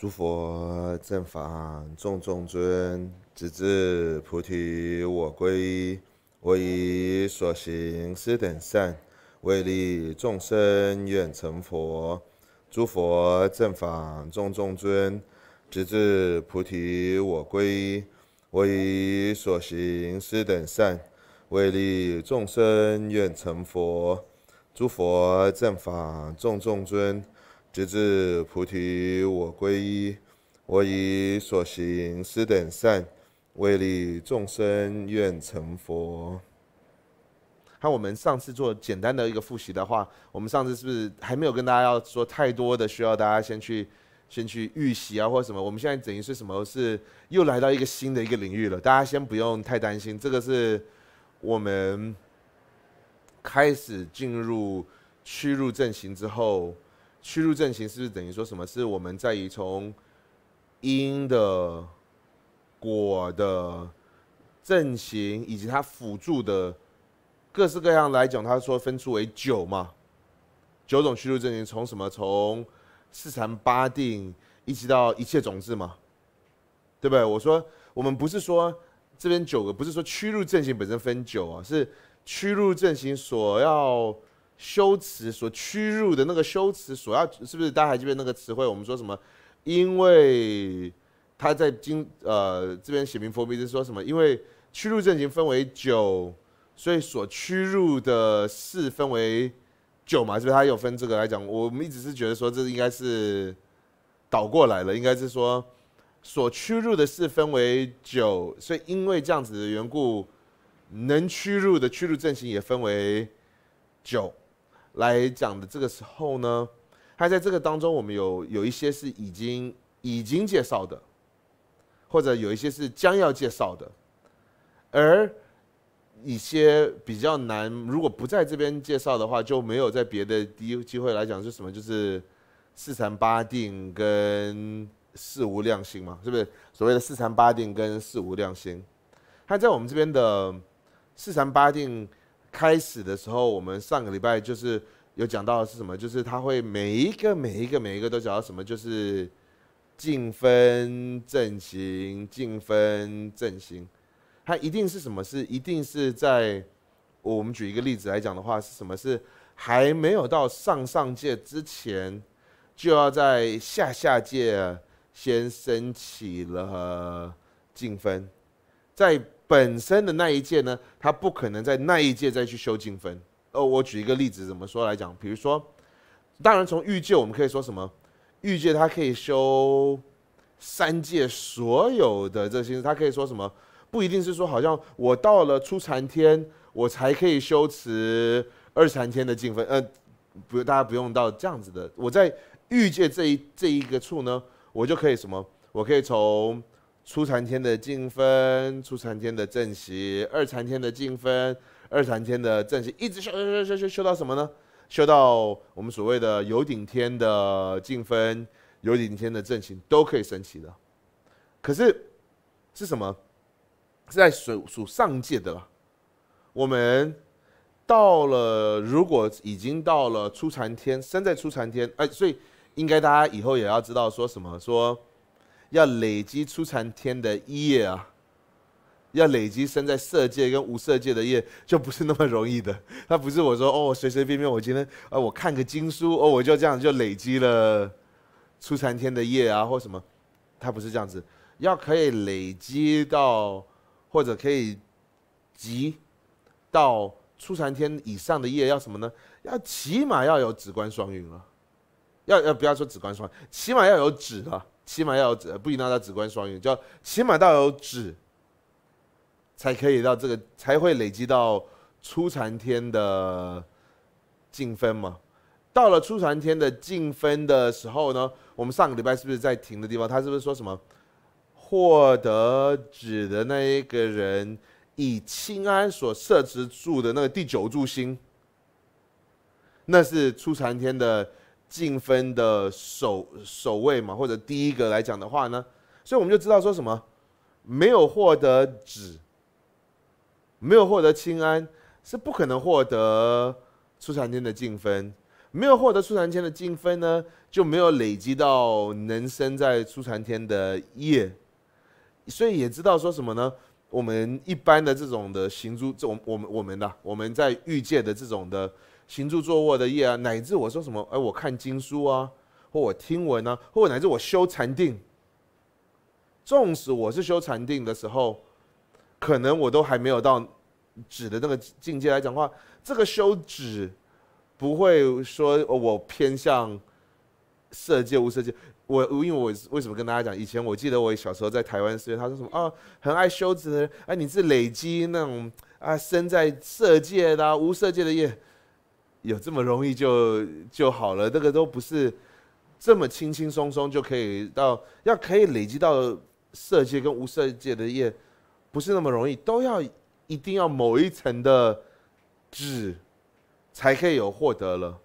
诸佛正法众众尊，直至菩提我归依。我以所行施等善，为利众生愿成佛。诸佛正法众众尊，直至菩提我归依。我以所行施等善，为利众生愿成佛。诸佛正法众众尊。直至菩提，我归依。我以所行施等善，为利众生愿成佛。那我们上次做简单的一个复习的话，我们上次是不是还没有跟大家要说太多的，需要大家先去先去预习啊，或者什么？我们现在等于是什么？是又来到一个新的一个领域了。大家先不用太担心，这个是我们开始进入屈入正行之后。屈辱阵型，是不是等于说什么是我们在于从因的果的阵型，以及它辅助的各式各样来讲，他说分出为九嘛？九种屈辱阵型，从什么？从四禅八定一直到一切种子嘛？对不对？我说我们不是说这边九个，不是说屈辱阵型本身分九啊，是屈辱阵型所要。修辞所屈入的那个修辞所要是不是大家还记得那个词汇？我们说什么？因为他在经呃这边写明伏笔是说什么？因为屈入阵型分为九，所以所屈入的四分为九嘛？是不是他有分这个来讲？我们一直是觉得说这应该是倒过来了，应该是说所屈入的四分为九，所以因为这样子的缘故，能屈入的屈入阵型也分为九。来讲的这个时候呢，他在这个当中，我们有有一些是已经已经介绍的，或者有一些是将要介绍的，而一些比较难，如果不在这边介绍的话，就没有在别的第一机会来讲是什么，就是四禅八定跟四无量心嘛，是不是？所谓的四禅八定跟四无量心，它在我们这边的四禅八定。开始的时候，我们上个礼拜就是有讲到是什么，就是他会每一个每一个每一个都讲到什么，就是净分正行，净分正行，它一定是什么是一定是在我们举一个例子来讲的话是什么是还没有到上上界之前，就要在下下界先升起了净分，在。本身的那一届呢，他不可能在那一届再去修净分。呃，我举一个例子，怎么说来讲？比如说，当然从欲界，我们可以说什么？欲界他可以修三界所有的这些，他可以说什么？不一定是说好像我到了初禅天，我才可以修持二禅天的净分。呃，不，大家不用到这样子的。我在欲界这一这一个处呢，我就可以什么？我可以从。初禅天的净分，初禅天的正习，二禅天的净分，二禅天的正习，一直修修修修修到什么呢？修到我们所谓的有顶天的净分，有顶天的正行都可以升起的。可是是什么？是在属属上界的了。我们到了，如果已经到了初禅天，身在初禅天，哎，所以应该大家以后也要知道说什么说。要累积出缠天的业啊，要累积生在色界跟无色界的业，就不是那么容易的。他 不是我说哦，随随便便我今天啊，我看个经书哦，我就这样就累积了出缠天的业啊，或什么，他不是这样子。要可以累积到，或者可以集到出缠天以上的业，要什么呢？要起码要有紫观双运了。要要不要说紫观双，起码要有紫了。起码要指，不定要他只关双鱼，叫起码到有指，才可以到这个，才会累积到初禅天的净分嘛。到了初禅天的净分的时候呢，我们上个礼拜是不是在停的地方？他是不是说什么获得指的那一个人，以清安所设置住的那个第九柱星，那是初禅天的。竞分的首首位嘛，或者第一个来讲的话呢，所以我们就知道说什么，没有获得纸，没有获得清安，是不可能获得出产天的竞分，没有获得出产天的竞分呢，就没有累积到能生在出产天的业，所以也知道说什么呢？我们一般的这种的行诸，这我们我们的我们在欲界的这种的。行住坐卧的业啊，乃至我说什么，哎，我看经书啊，或我听闻啊，或乃至我修禅定。纵使我是修禅定的时候，可能我都还没有到止的那个境界来讲话。这个修止，不会说我偏向色界无色界。我因为我为什么跟大家讲？以前我记得我小时候在台湾时，他说什么啊，很爱修止的，哎，你是累积那种啊身在色界的无色界的业。有这么容易就就好了？那个都不是这么轻轻松松就可以到，要可以累积到色界跟无色界的业，不是那么容易，都要一定要某一层的智，才可以有获得了。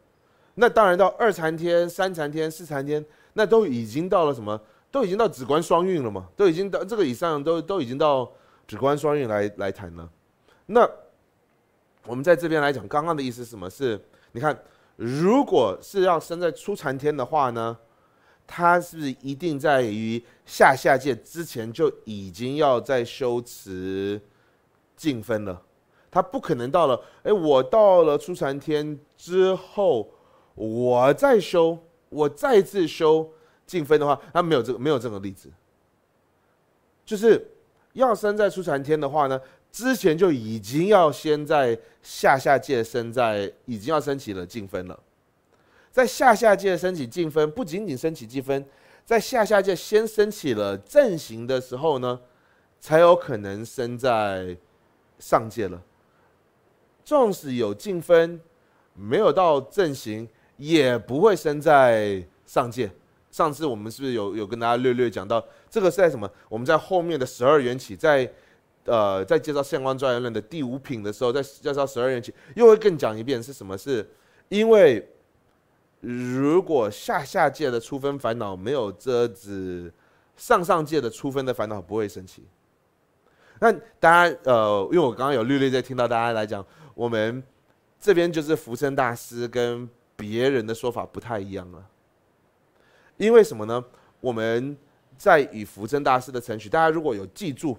那当然到二禅天、三禅天、四禅天，那都已经到了什么？都已经到止观双运了嘛？都已经到这个以上，都都已经到止观双运来来谈了。那。我们在这边来讲，刚刚的意思是什么？是，你看，如果是要生在初禅天的话呢，他是不是一定在于下下界之前就已经要在修持净分了？他不可能到了，哎，我到了初禅天之后，我再修，我再次修净分的话，他没有这个，没有这个例子。就是要生在初禅天的话呢？之前就已经要先在下下界升，在已经要升起了进分了，在下下界升起进分，不仅仅升起积分，在下下界先升起了阵型的时候呢，才有可能升在上界了。纵使有进分，没有到阵型，也不会升在上界。上次我们是不是有有跟大家略略讲到，这个是在什么？我们在后面的十二元起在。呃，在介绍相关专业论的第五品的时候，在介绍十二缘起，又会更讲一遍是什么？是因为如果下下界的初分烦恼没有遮止，上上界的初分的烦恼不会升起。那大家呃，因为我刚刚有绿绿在听到大家来讲，我们这边就是福生大师跟别人的说法不太一样了。因为什么呢？我们在以福生大师的程序，大家如果有记住。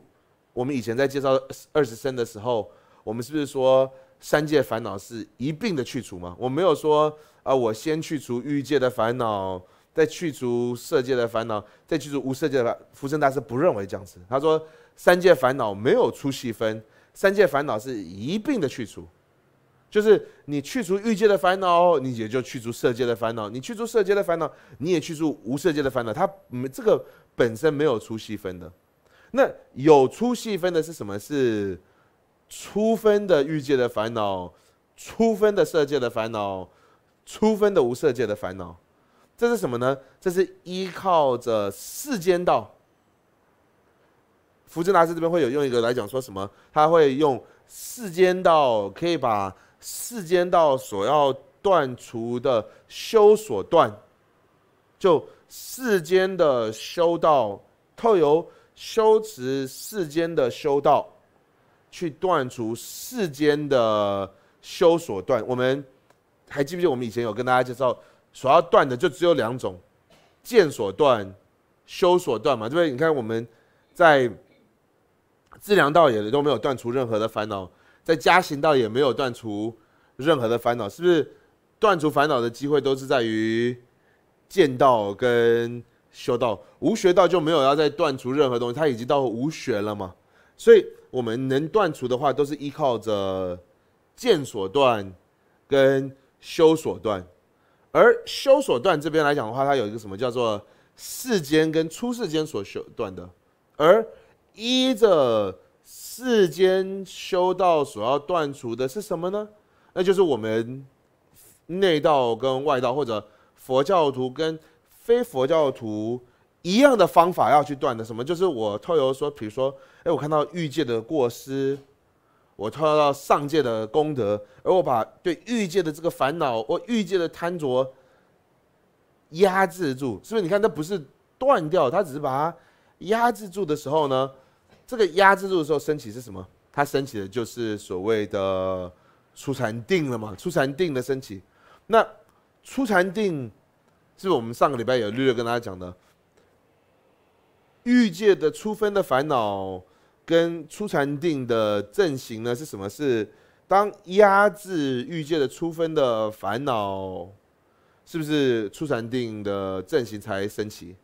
我们以前在介绍二十生的时候，我们是不是说三界烦恼是一并的去除吗？我没有说啊，我先去除欲界的烦恼，再去除色界的烦恼，再去除无色界的烦。福生大师不认为这样子，他说三界烦恼没有出细分，三界烦恼是一并的去除，就是你去除欲界的烦恼，你也就去除色界的烦恼；你去除色界的烦恼，你也去除无色界的烦恼。他没这个本身没有出细分的。那有出细分的是什么？是初分的欲界的烦恼，初分的色界的烦恼，初分的无色界的烦恼。这是什么呢？这是依靠着世间道。福智大师这边会有用一个来讲，说什么？他会用世间道可以把世间道所要断除的修所断，就世间的修道特有。修持世间的修道，去断除世间的修所断。我们还记不记得我们以前有跟大家介绍，所要断的就只有两种：见所断、修所断嘛？对不对？你看我们在自良道也都没有断除任何的烦恼，在家行道也没有断除任何的烦恼，是不是断除烦恼的机会都是在于见道跟？修道无学道就没有要再断除任何东西，他已经到无学了嘛，所以我们能断除的话，都是依靠着见所断跟修所断，而修所断这边来讲的话，它有一个什么叫做世间跟出世间所修断的，而依着世间修道所要断除的是什么呢？那就是我们内道跟外道，或者佛教徒跟。非佛教徒一样的方法要去断的什么？就是我透由说，比如说，哎，我看到欲界的过失，我透到上界的功德，而我把对欲界的这个烦恼，我欲界的贪着压制住，是不是？你看，它不是断掉，它只是把它压制住的时候呢，这个压制住的时候升起是什么？它升起的就是所谓的初禅定了嘛？初禅定的升起，那初禅定。是我们上个礼拜有略略跟大家讲的，欲界的初分的烦恼跟初禅定的阵型呢是什么？是当压制欲界的初分的烦恼，是不是初禅定的阵型才升起？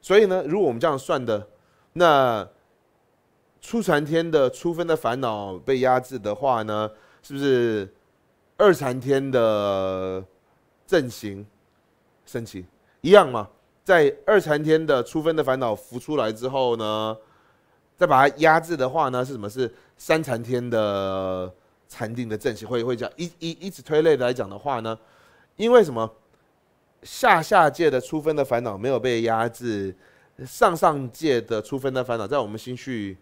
所以呢，如果我们这样算的，那初禅天的初分的烦恼被压制的话呢，是不是二禅天的阵型？升起一样嘛，在二禅天的出分的烦恼浮出来之后呢，再把它压制的话呢，是什么？是三禅天的禅定的正气会会讲一一一直推类来讲的话呢？因为什么？下下界的出分的烦恼没有被压制，上上界的出分的烦恼在我们心绪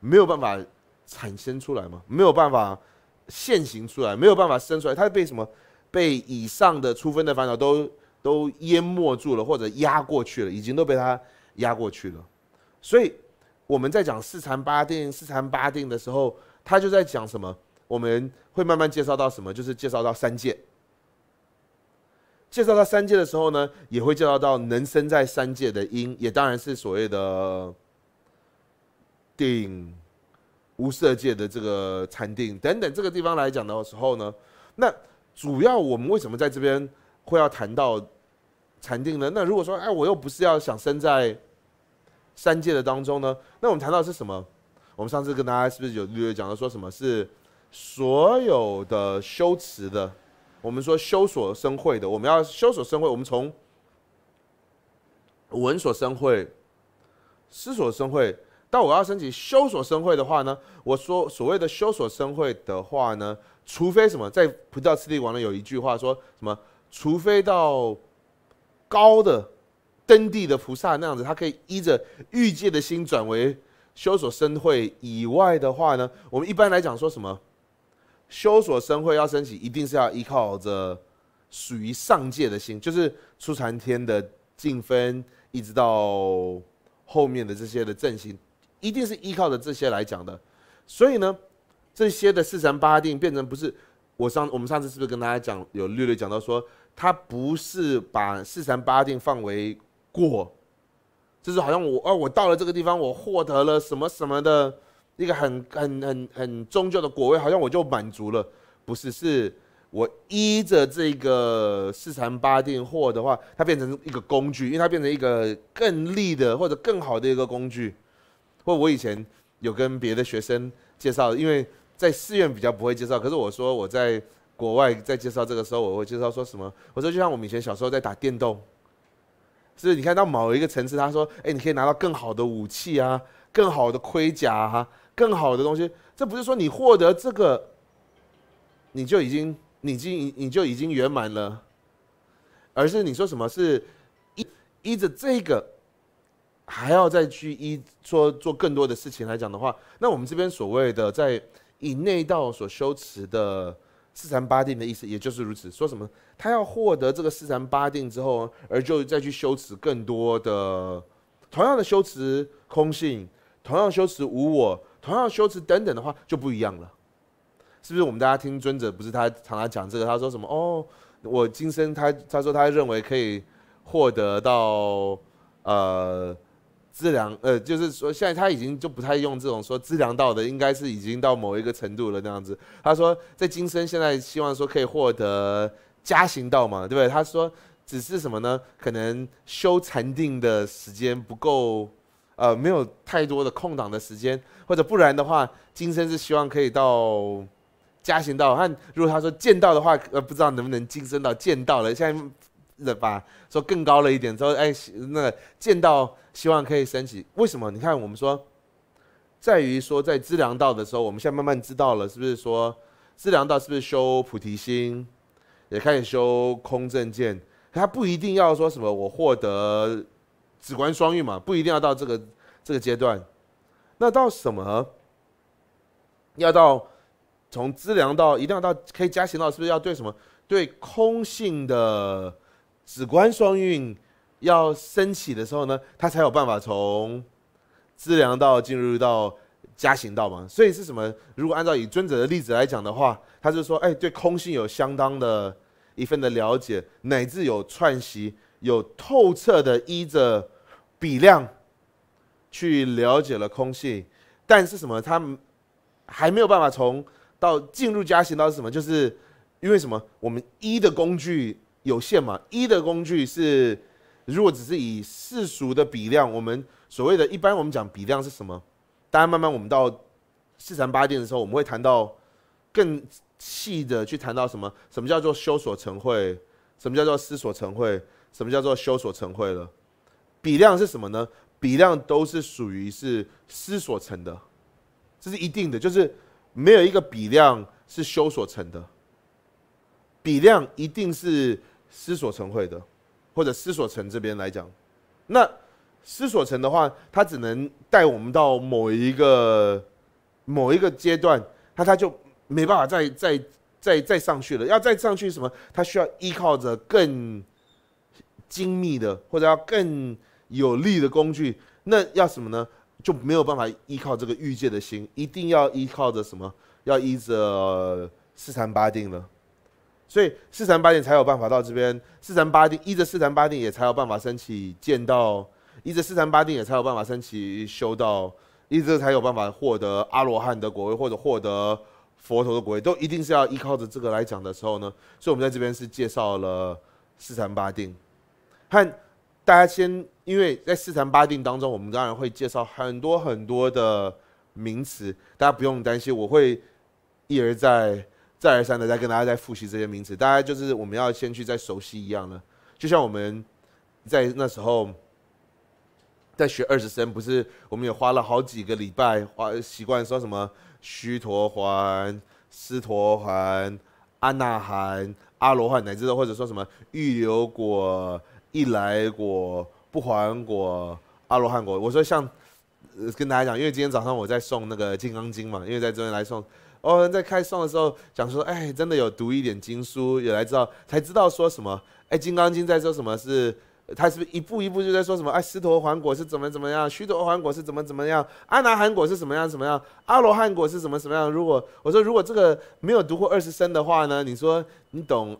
没有办法产生出来嘛？没有办法现行出来，没有办法生出来，它被什么？被以上的出分的烦恼都。都淹没住了，或者压过去了，已经都被他压过去了。所以我们在讲四禅八定、四禅八定的时候，他就在讲什么？我们会慢慢介绍到什么？就是介绍到三界。介绍到三界的时候呢，也会介绍到能生在三界的因，也当然是所谓的定、无色界的这个禅定等等这个地方来讲的时候呢，那主要我们为什么在这边？会要谈到禅定呢？那如果说哎，我又不是要想生在三界的当中呢，那我们谈到是什么？我们上次跟大家是不是有略讲到说，什么是所有的修持的？我们说修所生慧的，我们要修所生慧，我们从闻所生慧、思所生慧，到我要申请修所生慧的话呢？我说所谓的修所生慧的话呢，除非什么，在《不教四地王》呢有一句话说什么？除非到高的登地的菩萨那样子，他可以依着欲界的心转为修所生慧以外的话呢？我们一般来讲说什么？修所生慧要升起，一定是要依靠着属于上界的心，就是初禅天的净分，一直到后面的这些的正心，一定是依靠着这些来讲的。所以呢，这些的四禅八定变成不是我上我们上次是不是跟大家讲有略略讲到说？他不是把四禅八定放为过，就是好像我哦，我到了这个地方，我获得了什么什么的一个很很很很宗教的果位，好像我就满足了。不是，是我依着这个四禅八定或的话，它变成一个工具，因为它变成一个更利的或者更好的一个工具。或我以前有跟别的学生介绍，因为在寺院比较不会介绍，可是我说我在。国外在介绍这个时候，我会介绍说什么？我说就像我们以前小时候在打电动，是你看到某一个层次，他说：“哎，你可以拿到更好的武器啊，更好的盔甲啊，更好的东西。”这不是说你获得这个，你就已经、已经、你就已经圆满了，而是你说什么是依着这个，还要再去依说做更多的事情来讲的话，那我们这边所谓的在以内道所修持的。四禅八定的意思，也就是如此。说什么，他要获得这个四禅八定之后，而就再去修持更多的同样的修持空性，同样修持无我，同样修持等等的话，就不一样了。是不是我们大家听尊者不是他常常讲这个？他说什么？哦，我今生他他说他认为可以获得到呃。资粮，呃，就是说，现在他已经就不太用这种说资粮道的，应该是已经到某一个程度了那样子。他说，在今生现在希望说可以获得加行道嘛，对不对？他说只是什么呢？可能修禅定的时间不够，呃，没有太多的空档的时间，或者不然的话，今生是希望可以到加行道。他如果他说见到的话，呃，不知道能不能晋升到见到了。现在。了吧？说更高了一点之后，哎，那见到希望可以升起。为什么？你看，我们说，在于说在知量道的时候，我们现在慢慢知道了，是不是说知量道是不是修菩提心，也开始修空正见？他不一定要说什么我获得只观双运嘛，不一定要到这个这个阶段。那到什么？要到从知量到一定要到可以加行到，是不是要对什么对空性的？紫关双运要升起的时候呢，他才有办法从资粮道进入到加行道嘛。所以是什么？如果按照以尊者的例子来讲的话，他就说：哎，对空性有相当的一份的了解，乃至有串习，有透彻的依着比量去了解了空性。但是什么？他还没有办法从到进入加行道是什么？就是因为什么？我们一的工具。有限嘛？一的工具是，如果只是以世俗的比量，我们所谓的一般，我们讲比量是什么？大家慢慢，我们到四禅八定的时候，我们会谈到更细的去谈到什么？什么叫做修所成会？什么叫做思所成会？什么叫做修所成会了？比量是什么呢？比量都是属于是思所成的，这是一定的，就是没有一个比量是修所成的，比量一定是。思索成会的，或者思索成这边来讲，那思索成的话，他只能带我们到某一个某一个阶段，他他就没办法再再再再上去了。要再上去什么？他需要依靠着更精密的，或者要更有力的工具。那要什么呢？就没有办法依靠这个欲界的心，一定要依靠着什么？要依着四禅八定了。所以四禅八定才有办法到这边，四禅八定依着四禅八定也才有办法升起见道，依着四禅八定也才有办法升起修道，依着才有办法获得阿罗汉的果位或者获得佛陀的果位，都一定是要依靠着这个来讲的时候呢，所以我们在这边是介绍了四禅八定，和大家先，因为在四禅八定当中，我们当然会介绍很多很多的名词，大家不用担心，我会一而再。再而三的在跟大家在复习这些名词，大家就是我们要先去再熟悉一样了。就像我们在那时候在学二十声，不是我们也花了好几个礼拜，花习惯说什么须陀环、斯陀环、阿那含、阿罗汉，乃至或者说什么欲留果、一来果、不还果、阿罗汉果。我说像。跟大家讲，因为今天早上我在送那个《金刚经》嘛，因为在这边来送。哦，在开送的时候，讲说，哎，真的有读一点经书，也来知道，才知道说什么。哎，《金刚经》在说什么？是他是不是一步一步就在说什么？哎，狮陀环果是怎么怎么样？须陀环果是怎么怎么样？阿那含果是什么样怎么样？阿罗汉果是什么怎么样？如果我说如果这个没有读过二十声的话呢？你说你懂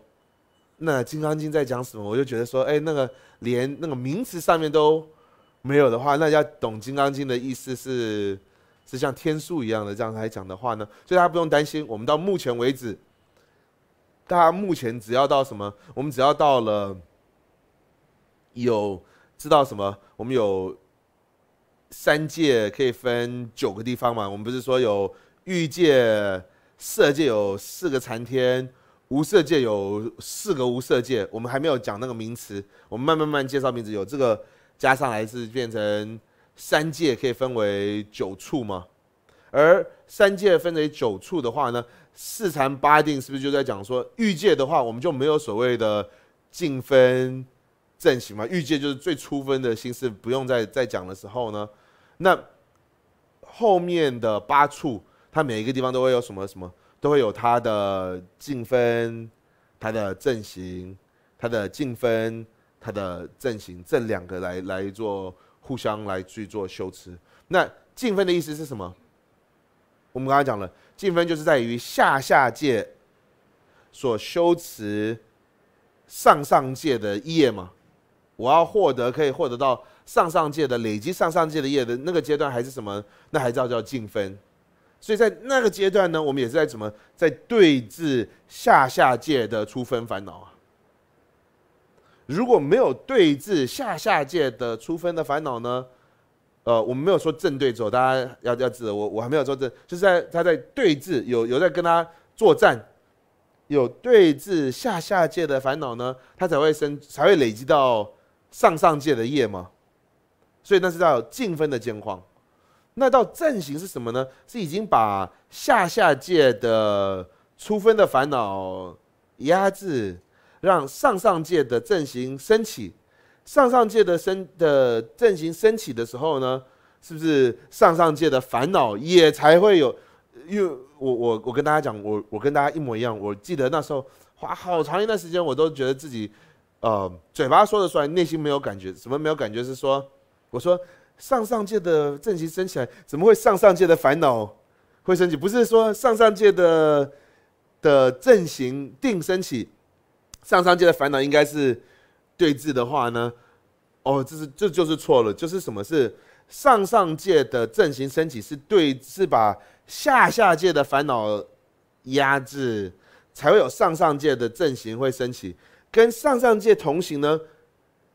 那《金刚经》在讲什么？我就觉得说，哎，那个连那个名词上面都。没有的话，那要懂《金刚经》的意思是，是像天书一样的这样来讲的话呢，所以大家不用担心。我们到目前为止，大家目前只要到什么，我们只要到了有知道什么，我们有三界可以分九个地方嘛。我们不是说有欲界、色界有四个禅天，无色界有四个无色界。我们还没有讲那个名词，我们慢慢慢介绍名词，有这个。加上来是变成三界可以分为九处吗？而三界分为九处的话呢，四禅八定是不是就在讲说欲界的话，我们就没有所谓的净分阵型嘛？欲界就是最初分的心思，不用再再讲的时候呢，那后面的八处，它每一个地方都会有什么什么，都会有它的净分、它的阵型、它的净分。他的阵型，这两个来来做互相来去做修辞。那进分的意思是什么？我们刚才讲了，进分就是在于下下界所修辞上上界的业嘛。我要获得可以获得到上上界的累积上上界的业的那个阶段，还是什么？那还叫叫进分。所以在那个阶段呢，我们也是在怎么在对峙下下界的出分烦恼啊。如果没有对峙下下界的出分的烦恼呢，呃，我们没有说正对坐，大家要要记得，我我还没有说正，就是在他在对峙，有有在跟他作战，有对峙下下界的烦恼呢，他才会生，才会累积到上上界的业嘛。所以那是叫净分的健况。那到正行是什么呢？是已经把下下界的出分的烦恼压制。让上上界的阵型升起，上上界的升的阵型升起的时候呢，是不是上上界的烦恼也才会有？因为，我我我跟大家讲，我我跟大家一模一样。我记得那时候花好长一段时间，我都觉得自己，呃，嘴巴说得出来，内心没有感觉。怎么没有感觉？是说，我说上上界的阵型升起来，怎么会上上界的烦恼会升起？不是说上上界的的阵型定升起。上上界的烦恼应该是对峙的话呢？哦，这是这就是错了。就是什么是上上界的阵型升起，是对是把下下界的烦恼压制，才会有上上界的阵型会升起。跟上上界同行呢？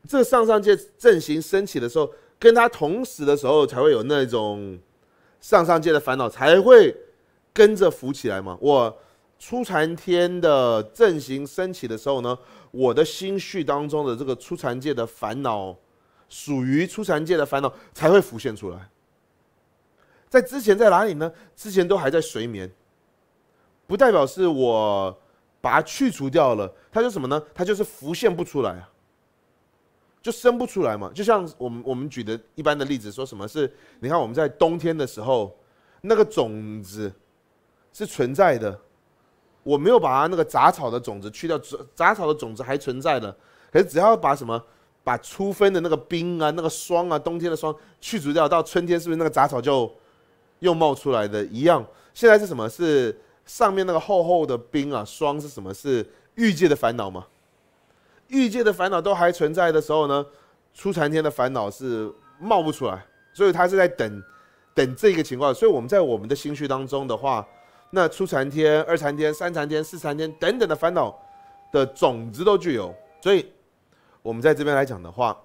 这上上界阵型升起的时候，跟他同时的时候，才会有那种上上界的烦恼才会跟着浮起来嘛？我。初禅天的阵型升起的时候呢，我的心绪当中的这个初禅界的烦恼，属于初禅界的烦恼才会浮现出来。在之前在哪里呢？之前都还在睡眠，不代表是我把它去除掉了。它就什么呢？它就是浮现不出来啊，就生不出来嘛。就像我们我们举的一般的例子，说什么？是你看我们在冬天的时候，那个种子是存在的。我没有把它那个杂草的种子去掉，杂杂草的种子还存在的。可是只要把什么，把初分的那个冰啊、那个霜啊、冬天的霜去除掉，到春天是不是那个杂草就又冒出来的一样？现在是什么？是上面那个厚厚的冰啊、霜是什么？是欲界的烦恼吗？欲界的烦恼都还存在的时候呢，初禅天的烦恼是冒不出来，所以他是在等，等这个情况。所以我们在我们的心绪当中的话。那初禅天、二禅天、三禅天、四禅天等等的烦恼的种子都具有，所以我们在这边来讲的话，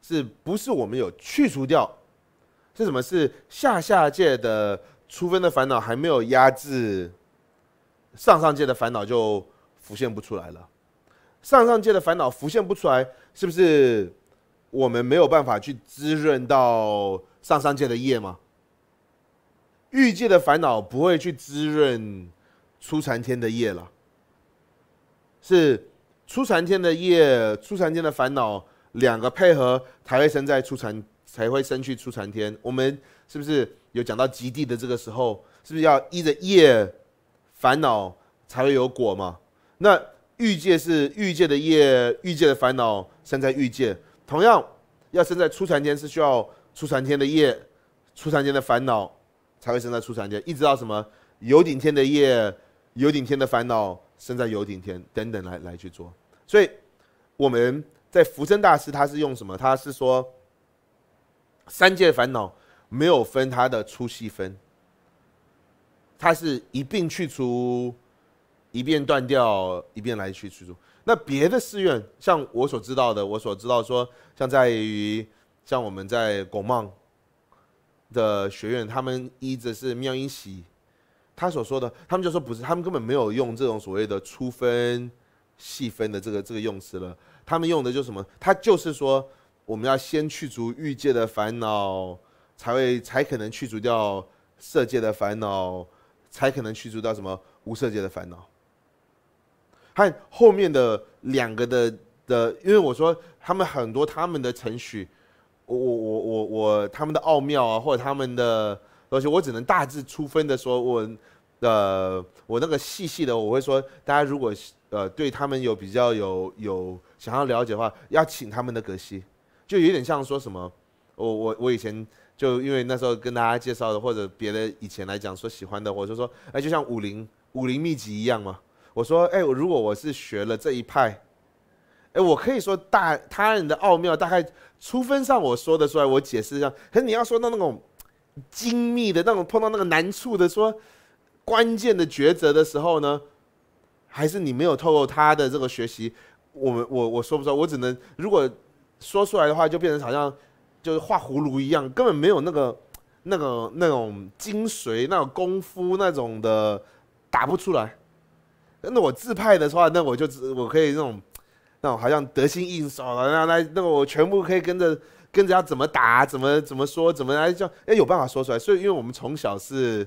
是不是我们有去除掉？是什么？是下下界的初分的烦恼还没有压制上上界的烦恼，就浮现不出来了。上上界的烦恼浮现不出来，是不是我们没有办法去滋润到上上界的业吗？欲界的烦恼不会去滋润初禅天的业了，是初禅天的业、初禅天的烦恼两个配合，才会生在初禅，才会生去初禅天。我们是不是有讲到极地的这个时候，是不是要依着业烦恼才会有果嘛？那欲界是欲界的业、欲界的烦恼生在欲界，同样要生在初禅天是需要初禅天的业、初禅天的烦恼。才会生在初三界，一直到什么有顶天的夜，有顶天的烦恼生在有顶天等等来来去做。所以我们在福生大师他是用什么？他是说三界烦恼没有分他的粗细分，他是一并去除，一遍断掉，一遍来去去除。那别的寺院像我所知道的，我所知道说像在于像我们在国贸。的学院，他们依着是妙音喜，他所说的，他们就说不是，他们根本没有用这种所谓的粗分、细分的这个这个用词了，他们用的就是什么？他就是说，我们要先去除欲界的烦恼，才会才可能去除掉色界的烦恼，才可能去除掉什么无色界的烦恼。有后面的两个的的，因为我说他们很多他们的程序。我我我我我他们的奥妙啊，或者他们的，而且我只能大致粗分的说，我，呃，我那个细细的我会说，大家如果呃对他们有比较有有想要了解的话，要请他们的格西，就有点像说什么，我我我以前就因为那时候跟大家介绍的，或者别的以前来讲说喜欢的，我就说，哎，就像武林武林秘籍一样嘛，我说，哎，如果我是学了这一派。我可以说大他人的奥妙，大概粗分上我说的出来，我解释一下。可是你要说到那种精密的那种，碰到那个难处的说关键的抉择的时候呢，还是你没有透过他的这个学习，我们我我说不出来，我只能如果说出来的话，就变成好像就是画葫芦一样，根本没有那个那个那种精髓、那种功夫那种的打不出来。那我自拍的话，那我就我可以那种。那我好像得心应手了，那那那我全部可以跟着跟着要怎么打，怎么怎么说，怎么来叫哎有办法说出来。所以因为我们从小是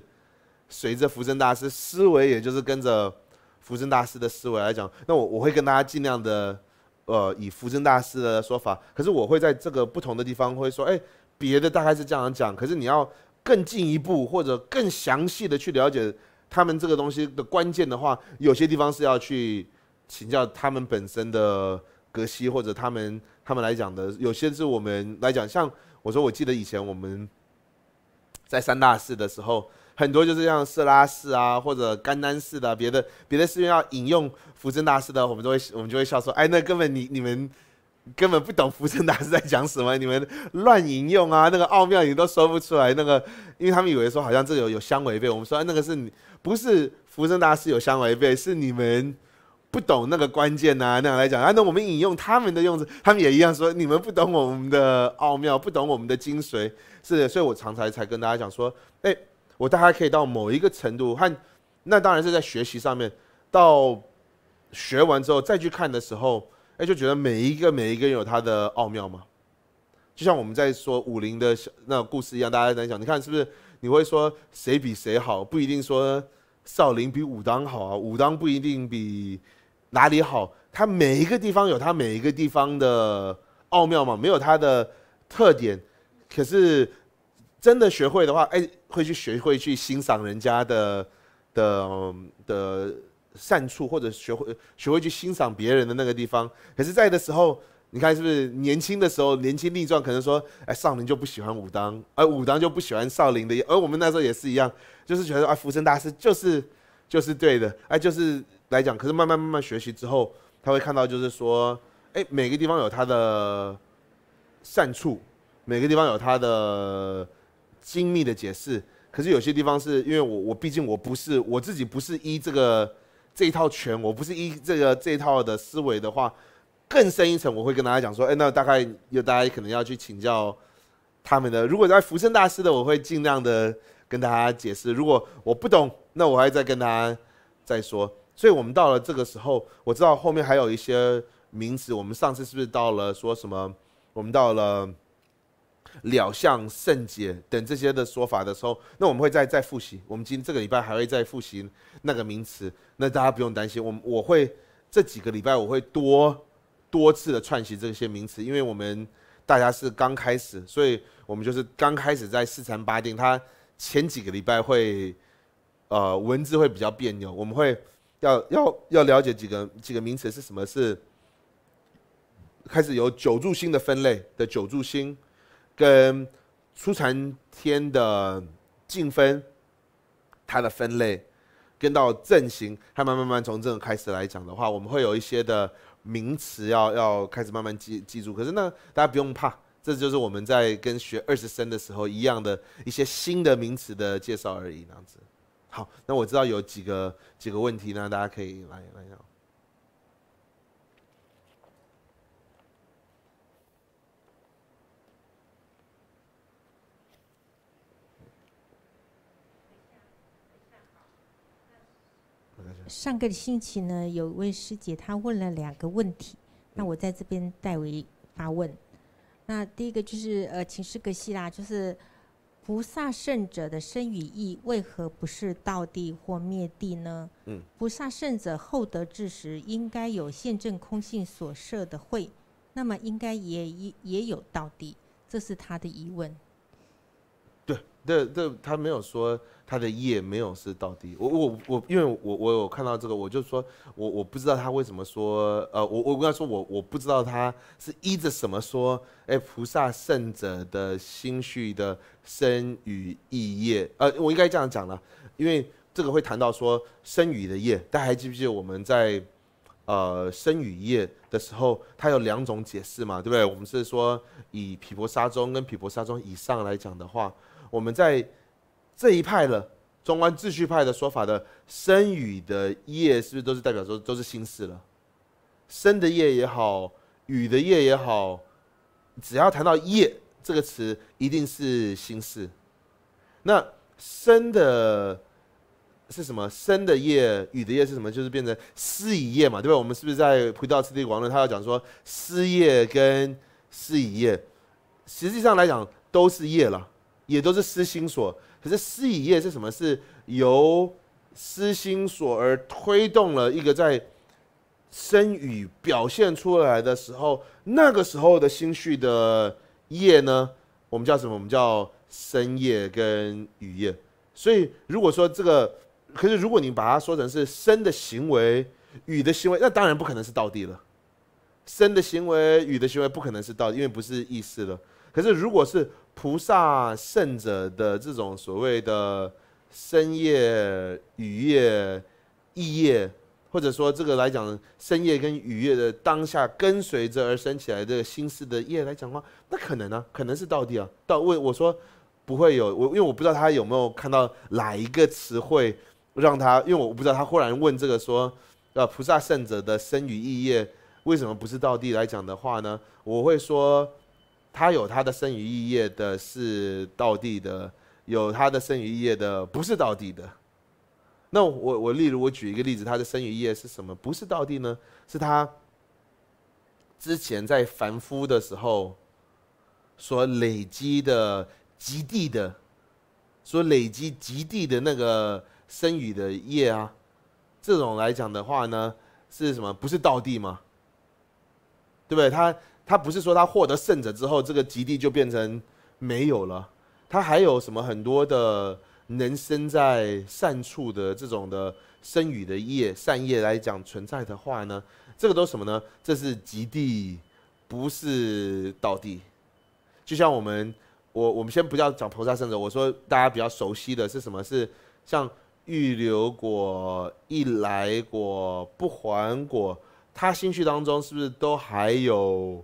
随着福正大师思维，也就是跟着福正大师的思维来讲。那我我会跟大家尽量的呃以福正大师的说法，可是我会在这个不同的地方会说哎别的大概是这样讲，可是你要更进一步或者更详细的去了解他们这个东西的关键的话，有些地方是要去。请教他们本身的格西，或者他们他们来讲的，有些是我们来讲，像我说，我记得以前我们，在三大寺的时候，很多就是像色拉寺啊，或者甘丹寺的，别的别的寺院要引用福生大师的，我们都会我们就会笑说，哎，那根本你你们根本不懂福生大师在讲什么，你们乱引用啊，那个奥妙你都说不出来，那个因为他们以为说好像这有有相违背，我们说那个是你不是福生大师有相违背，是你们。不懂那个关键呐，那样来讲，那我们引用他们的用词，他们也一样说你们不懂我们的奥妙，不懂我们的精髓，是，所以我常才才跟大家讲说，哎，我大家可以到某一个程度和，那当然是在学习上面，到学完之后再去看的时候，哎，就觉得每一个每一个人有他的奥妙吗？就像我们在说武林的那故事一样，大家在想，你看是不是？你会说谁比谁好？不一定说少林比武当好啊，武当不一定比。哪里好？它每一个地方有它每一个地方的奥妙嘛，没有它的特点。可是真的学会的话，哎，会去学会去欣赏人家的的的善处，或者学会学会去欣赏别人的那个地方。可是，在的时候，你看是不是年轻的时候，年轻力壮，可能说，哎，少林就不喜欢武当，而武当就不喜欢少林的。而我们那时候也是一样，就是觉得啊，福生大师就是就是对的，哎，就是。来讲，可是慢慢慢慢学习之后，他会看到，就是说，哎，每个地方有它的善处，每个地方有它的精密的解释。可是有些地方是因为我，我毕竟我不是我自己不是依这个这一套拳，我不是依这个这一套的思维的话，更深一层，我会跟大家讲说，哎，那大概有大家可能要去请教他们的。如果在福生大师的，我会尽量的跟大家解释。如果我不懂，那我还在跟他再说。所以我们到了这个时候，我知道后面还有一些名词。我们上次是不是到了说什么？我们到了了相圣洁等这些的说法的时候，那我们会再再复习。我们今这个礼拜还会再复习那个名词。那大家不用担心，我我会这几个礼拜我会多多次的串习这些名词，因为我们大家是刚开始，所以我们就是刚开始在四禅八定，他前几个礼拜会呃文字会比较别扭，我们会。要要要了解几个几个名词是什么？是开始有九柱星的分类的九柱星，跟出禅天的进分，它的分类，跟到阵型，它慢慢慢从这个开始来讲的话，我们会有一些的名词要要开始慢慢记记住。可是那大家不用怕，这就是我们在跟学二十星的时候一样的一些新的名词的介绍而已，那样子。好，那我知道有几个几个问题呢，大家可以来来聊。上个星期呢，有位师姐她问了两个问题，那我在这边代为发问。那第一个就是呃，请示哥系啦，就是。菩萨圣者的生与义为何不是道地或灭地呢？菩萨圣者厚德智时，应该有现证空性所设的会，那么应该也也也有道地，这是他的疑问。对，这这他没有说。他的业没有是到底，我我我，因为我我有看到这个，我就说，我我不知道他为什么说，呃，我我跟他说，我我不知道他是依着什么说，哎，菩萨圣者的心绪的生与意业，呃，我应该这样讲了，因为这个会谈到说生与的业，大家还记不记得我们在，呃，生与业的时候，它有两种解释嘛，对不对？我们是说以毗婆沙中跟毗婆沙中以上来讲的话，我们在。这一派了，中观秩序派的说法的生与的业是不是都是代表说都是心事了？生的业也好，与的业也好，只要谈到业这个词，一定是心事。那生的是什么？生的业、与的业是什么？就是变成湿以业嘛，对吧？我们是不是在回到次第王论？他要讲说湿业跟湿以业，实际上来讲都是业了，也都是湿心所。可是思与业是什么？是由思心所而推动了一个在生与表现出来的时候，那个时候的心绪的业呢？我们叫什么？我们叫生业跟语业。所以如果说这个，可是如果你把它说成是生的行为、语的行为，那当然不可能是道地了。生的行为、语的行为不可能是道，因为不是意识了。可是如果是菩萨圣者的这种所谓的深夜、雨夜、异夜，或者说这个来讲，深夜跟雨夜的当下跟随着而升起来的心事的夜来讲的话，那可能啊，可能是道地啊。道为我说不会有我，因为我不知道他有没有看到哪一个词汇让他，因为我我不知道他忽然问这个说，呃，菩萨圣者的生与异夜为什么不是道地来讲的话呢？我会说。他有他的生与业的，是道地的；有他的生与业的，不是道地的。那我我例如我举一个例子，他的生与业是什么？不是道地呢？是他之前在凡夫的时候所累积的极地的，所累积极地的那个生与的业啊。这种来讲的话呢，是什么？不是道地吗？对不对？他。他不是说他获得圣者之后，这个极地就变成没有了，他还有什么很多的能生在善处的这种的生与的业善业来讲存在的话呢？这个都是什么呢？这是极地，不是道地。就像我们，我我们先不要讲菩萨圣者，我说大家比较熟悉的是什么？是像欲留果、一来果、不还果，他心绪当中是不是都还有？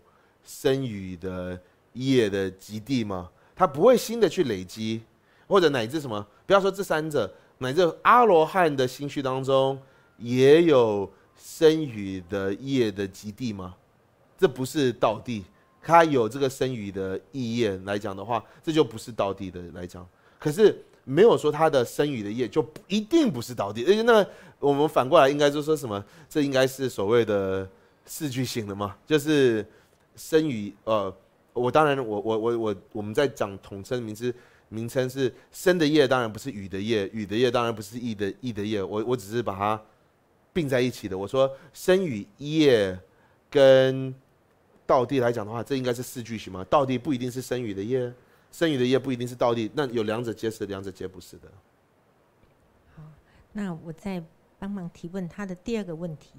生雨的业的基地吗？他不会新的去累积，或者乃至什么？不要说这三者，乃至阿罗汉的心区当中也有生雨的业的基地吗？这不是道地，他有这个生与的意业来讲的话，这就不是道地的来讲。可是没有说他的生与的业就一定不是道地，而且那我们反过来应该就说什么？这应该是所谓的四句型的嘛？就是。生与呃，我当然我我我我我们在讲统称名词，名称是生的业，当然不是雨的业；雨的业当然不是义的义的业。我我只是把它并在一起的。我说生与业跟道地来讲的话，这应该是四句型吗？道地不一定是生与的业，生与的业不一定是道地。那有两者皆是，两者皆不是的。好，那我再帮忙提问他的第二个问题。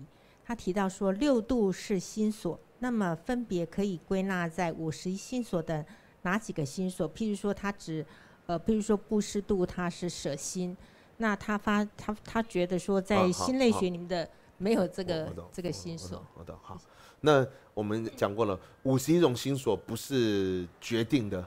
他提到说六度是心所。那么分别可以归纳在五十一心所的哪几个心所？譬如说，他指呃，譬如说布施度，他是舍心。那他发他他觉得说，在心类学里面的没有这个这个心所。好的，好。那我们讲过了，五十一种心所不是决定的，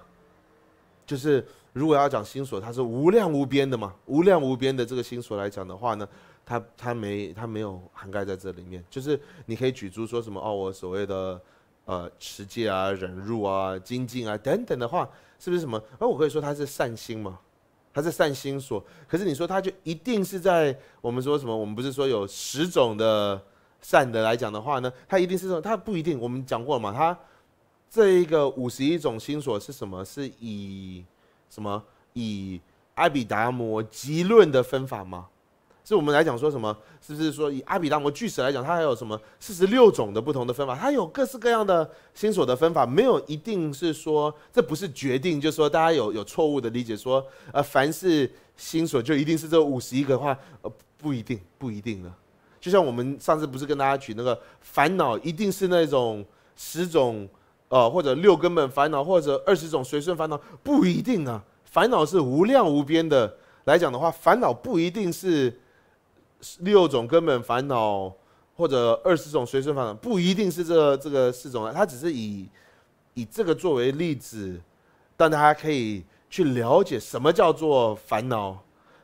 就是如果要讲心所，它是无量无边的嘛，无量无边的这个心所来讲的话呢。他他没他没有涵盖在这里面，就是你可以举出说什么哦，我所谓的呃持戒啊、忍辱啊、精进啊等等的话，是不是什么？哦，我可以说它是善心嘛，它是善心所。可是你说它就一定是在我们说什么？我们不是说有十种的善的来讲的话呢？它一定是种，它不一定。我们讲过了嘛，它这一个五十一种心所是什么？是以什么？以《阿比达摩极论》的分法吗？是我们来讲说什么？是不是说以阿比达摩巨识来讲，它还有什么四十六种的不同的分法？它有各式各样的心所的分法，没有一定是说这不是决定，就是说大家有有错误的理解，说呃，凡是心所就一定是这五十一个的话，呃，不一定，不一定的。就像我们上次不是跟大家举那个烦恼，一定是那种十种呃，或者六根本烦恼，或者二十种随顺烦恼，不一定啊。烦恼是无量无边的来讲的话，烦恼不一定是。六种根本烦恼，或者二十种随身烦恼，不一定是这这个四种啊。他只是以以这个作为例子，但大家可以去了解什么叫做烦恼，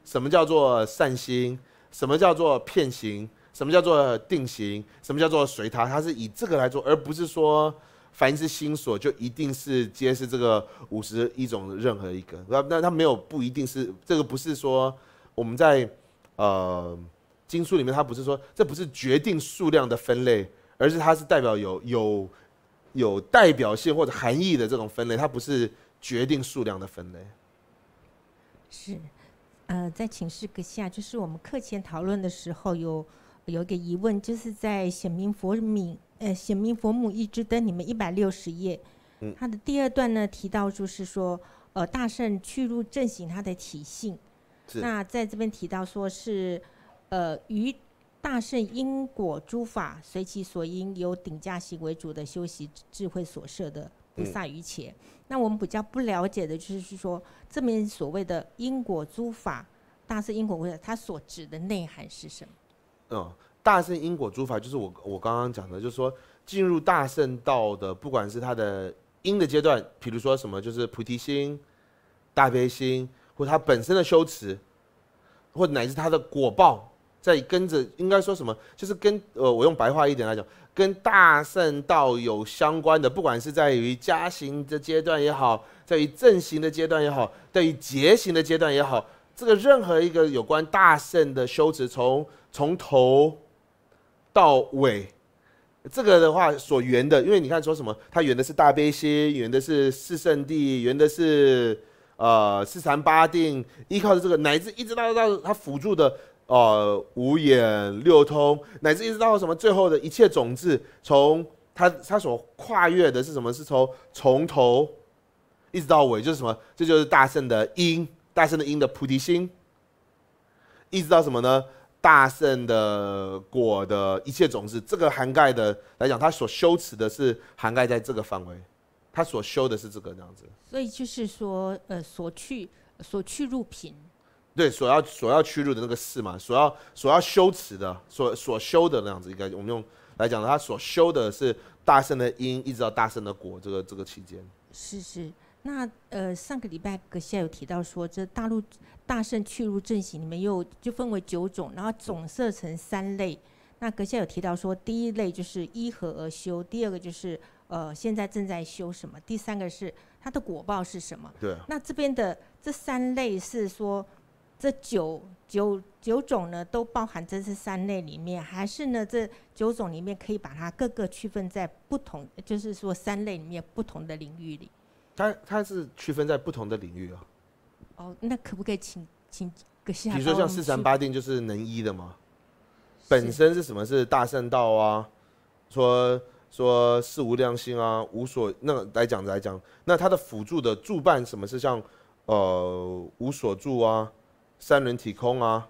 什么叫做善心，什么叫做骗行，什么叫做定型，什么叫做随他。他是以这个来做，而不是说凡是心所就一定是皆是这个五十一种任何一个。那那他没有不一定是这个，不是说我们在呃。经书里面，它不是说这不是决定数量的分类，而是它是代表有有有代表性或者含义的这种分类，它不是决定数量的分类。是，呃，在请示阁下，就是我们课前讨论的时候，有有一个疑问，就是在显明佛明呃，显明佛母一支灯，你们一百六十页，嗯，它的第二段呢提到，就是说，呃，大圣去入正行，他的体性，那在这边提到说是。呃，于大圣因果诸法随其所因有顶驾行为主的修习智慧所设的菩萨于前，那我们比较不了解的就是说，这边所谓的因果诸法、大圣因果菩萨它所指的内涵是什么？嗯，大圣因果诸法就是我我刚刚讲的，就是说进入大圣道的，不管是他的因的阶段，比如说什么，就是菩提心、大悲心，或他本身的修持，或者乃至他的果报。在跟着应该说什么？就是跟呃，我用白话一点来讲，跟大圣道有相关的，不管是在于加行的阶段也好，在于正行的阶段也好，在于结行的阶段也好，这个任何一个有关大圣的修持，从从头到尾，这个的话所圆的，因为你看说什么，它圆的是大悲心，圆的是四圣地，圆的是呃四禅八定，依靠的这个，乃至一直到到他辅助的。哦，五眼六通，乃至一直到什么？最后的一切种子，从他他所跨越的是什么？是从从头，一直到尾，就是什么？这就是大圣的因，大圣的因的菩提心，一直到什么呢？大圣的果的一切种子，这个涵盖的来讲，他所修持的是涵盖在这个范围，他所修的是这个样子。所以就是说，呃，所去所去入品。对，所要所要去入的那个事嘛，所要所要修持的，所所修的那样子，应该我们用来讲，的，他所修的是大圣的因，一直到大圣的果，这个这个期间。是是，那呃，上个礼拜阁下有提到说，这大陆大圣去入阵型里面又就分为九种，然后总设成三类。那阁下有提到说，第一类就是依何而修，第二个就是呃现在正在修什么，第三个是它的果报是什么。对。那这边的这三类是说。这九九九种呢，都包含这是三类里面，还是呢这九种里面可以把它各个区分在不同，就是说三类里面不同的领域里。它它是区分在不同的领域啊。哦，那可不可以请请阁下？比如说像四禅八定，就是能依的吗？本身是什么是大圣道啊？说说四无量心啊，无所那来讲来讲，那它的辅助的助办什么是像呃无所助啊？三轮体空啊，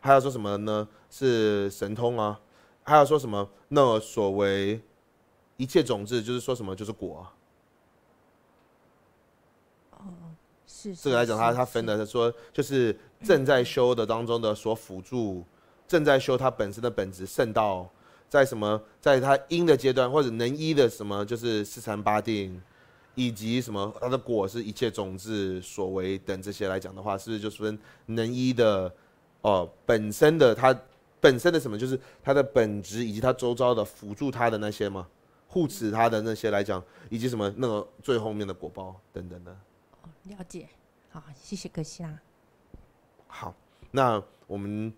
还要说什么呢？是神通啊，还要说什么？那所谓一切种子，就是说什么？就是果。哦，这个来讲，他他分的，他说就是正在修的当中的所辅助，正在修他本身的本质圣道，在什么？在他因的阶段或者能依的什么？就是四禅八定。以及什么，它的果是一切种子所为等这些来讲的话，是不是就分能医的哦本身的它本身的什么，就是它的本质以及它周遭的辅助它的那些吗？护持它的那些来讲，以及什么那个最后面的果包等等呢？哦，了解，好，谢谢格西啦。好，那我们。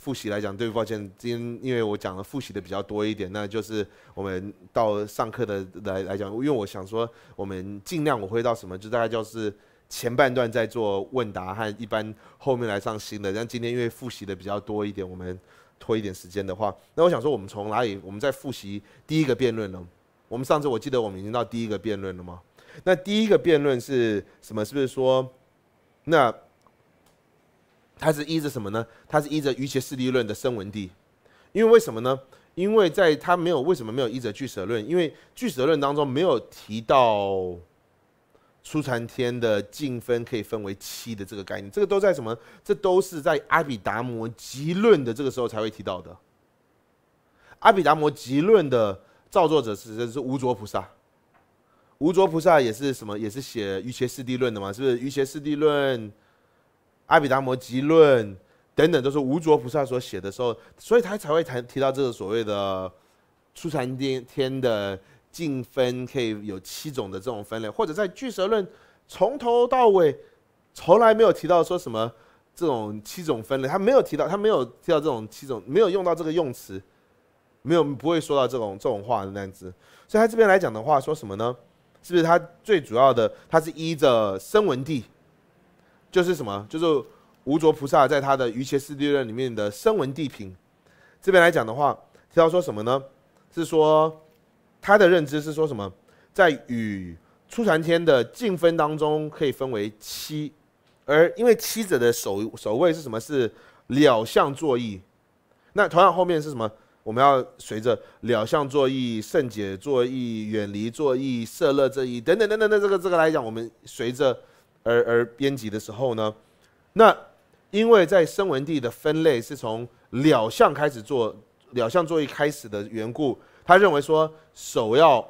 复习来讲，对抱歉，今天因为我讲的复习的比较多一点，那就是我们到上课的来来讲，因为我想说，我们尽量我会到什么，就大概就是前半段在做问答和一般，后面来上新的。但今天因为复习的比较多一点，我们拖一点时间的话，那我想说，我们从哪里？我们在复习第一个辩论了。我们上次我记得我们已经到第一个辩论了吗？那第一个辩论是什么？是不是说那？他是依着什么呢？他是依着《于伽师地论》的声闻地，因为为什么呢？因为在他没有为什么没有依着俱舍论，因为俱舍论当中没有提到初禅天的净分可以分为七的这个概念，这个都在什么？这都是在《阿比达摩集论》的这个时候才会提到的。《阿比达摩集论》的造作者是是无着菩萨，无着菩萨也是什么？也是写《瑜伽师地论》的嘛？是不是《瑜伽师地论》？《阿比达摩集论》等等都是无着菩萨所写的时候，所以他才会谈提到这个所谓的出禅天天的净分可以有七种的这种分类，或者在《巨蛇论》从头到尾从来没有提到说什么这种七种分类，他没有提到，他没有提到这种七种，没有用到这个用词，没有不会说到这种这种话的那样子，所以他这边来讲的话，说什么呢？是不是他最主要的，他是依着声闻地？就是什么？就是无着菩萨在他的《瑜伽师地论》里面的声闻地品这边来讲的话，提到说什么呢？是说他的认知是说什么？在与初禅天的净分当中，可以分为七，而因为七者的首首位是什么？是了相作意。那同样后面是什么？我们要随着了相作意、圣解作意、远离作意、色乐作意等等等等的这个这个来讲，我们随着。而而编辑的时候呢，那因为在声文地的分类是从了相开始做，了相作业开始的缘故，他认为说首要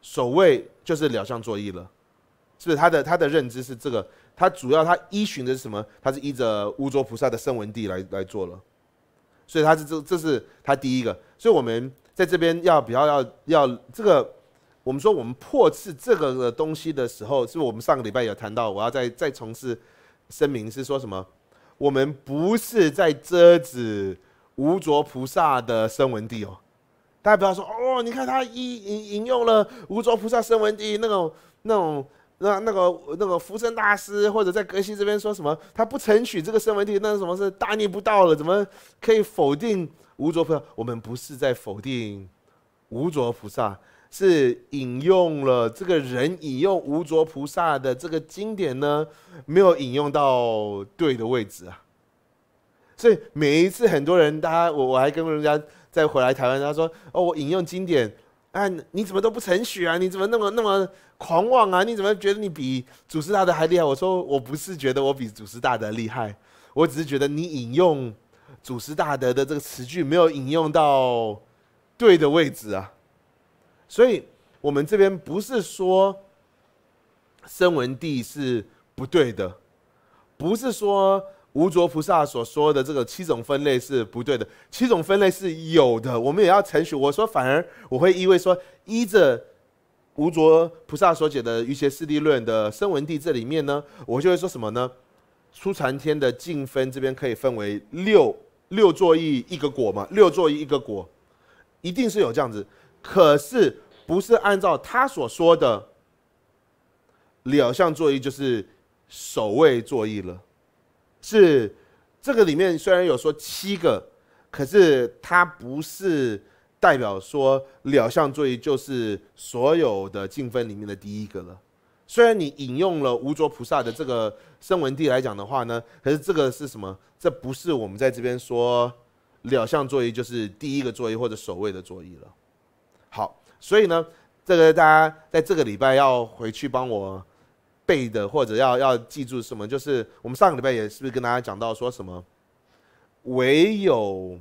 首位就是了相作业了，是不是他的他的认知是这个？他主要他依循的是什么？他是依着乌卓菩萨的声文地来来做了，所以他是这这是他第一个，所以我们在这边要比较要要这个。我们说，我们破斥这个的东西的时候，是不是我们上个礼拜有谈到？我要再再重事声明是说什么？我们不是在遮止无着菩萨的生文地哦。大家不要说哦，你看他一引引用了无着菩萨生文地那种那种那那个那个福生大师或者在格西这边说什么，他不成取这个生文地，那什么是大逆不道了？怎么可以否定无着萨？我们不是在否定无着菩萨。是引用了这个人引用无着菩萨的这个经典呢，没有引用到对的位置啊。所以每一次很多人，大家我我还跟人家再回来台湾，他说：“哦，我引用经典，哎，你怎么都不成许啊？你怎么那么那么狂妄啊？你怎么觉得你比祖师大德还厉害？”我说：“我不是觉得我比祖师大德厉害，我只是觉得你引用祖师大德的这个词句没有引用到对的位置啊。”所以，我们这边不是说声闻地是不对的，不是说无着菩萨所说的这个七种分类是不对的，七种分类是有的，我们也要承许。我说，反而我会意味说，依着无着菩萨所解的《一些师地论》的生文地这里面呢，我就会说什么呢？出禅天的净分这边可以分为六六座意一个果嘛，六座意一个果，一定是有这样子。可是不是按照他所说的两相坐义就是首位坐义了？是这个里面虽然有说七个，可是它不是代表说两相坐义就是所有的敬分里面的第一个了。虽然你引用了无着菩萨的这个声闻地来讲的话呢，可是这个是什么？这不是我们在这边说了相坐义就是第一个坐义或者首位的坐义了。好，所以呢，这个大家在这个礼拜要回去帮我背的，或者要要记住什么？就是我们上个礼拜也是不是跟大家讲到说什么？唯有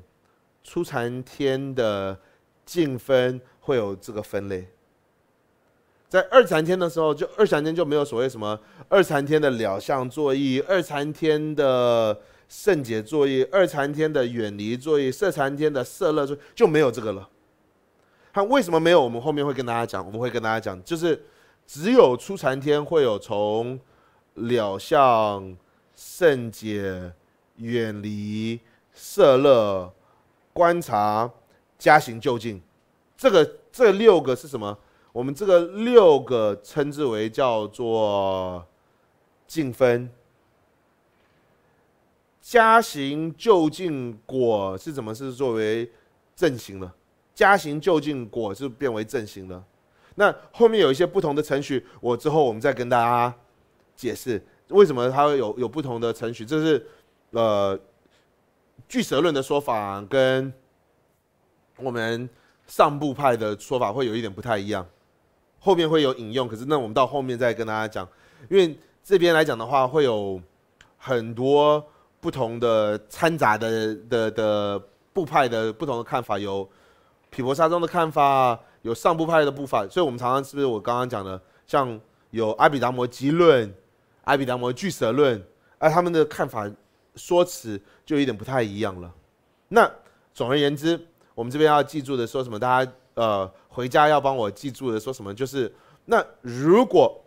初禅天的净分会有这个分类，在二禅天的时候，就二禅天就没有所谓什么二禅天的了相作业、二禅天的圣洁作业、二禅天的远离作业、色禅天的色乐就没有这个了。他为什么没有？我们后面会跟大家讲。我们会跟大家讲，就是只有出禅天会有从了相、圣解、远离色乐、观察、加行就近。这个这六个是什么？我们这个六个称之为叫做净分。加行就近果是怎么是作为正行呢？加刑就近果是变为正刑了，那后面有一些不同的程序，我之后我们再跟大家解释为什么它会有有不同的程序。这是呃巨蛇论的说法跟我们上部派的说法会有一点不太一样，后面会有引用。可是那我们到后面再跟大家讲，因为这边来讲的话会有很多不同的掺杂的的的部派的不同的看法有。毗婆沙中的看法有上部派的部伐，所以我们常常是不是我刚刚讲的，像有阿比达摩集论、阿比达摩巨蛇论，而他们的看法、说辞就有点不太一样了。那总而言之，我们这边要记住的，说什么大家呃回家要帮我记住的，说什么就是那如果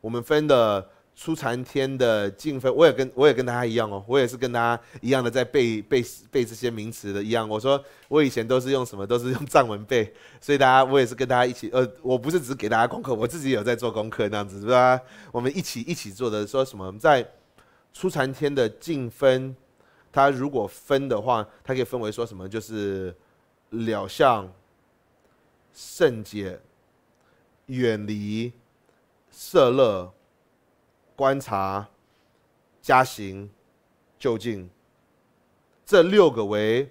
我们分的。出禅天的静分，我也跟我也跟大家一样哦，我也是跟大家一样的在背背背这些名词的一样。我说我以前都是用什么，都是用藏文背，所以大家我也是跟大家一起，呃，我不是只给大家功课，我自己有在做功课那样子是吧？我们一起一起做的，说什么在出禅天的静分，它如果分的话，它可以分为说什么，就是了相、圣解、远离色乐。观察、加行、究竟，这六个为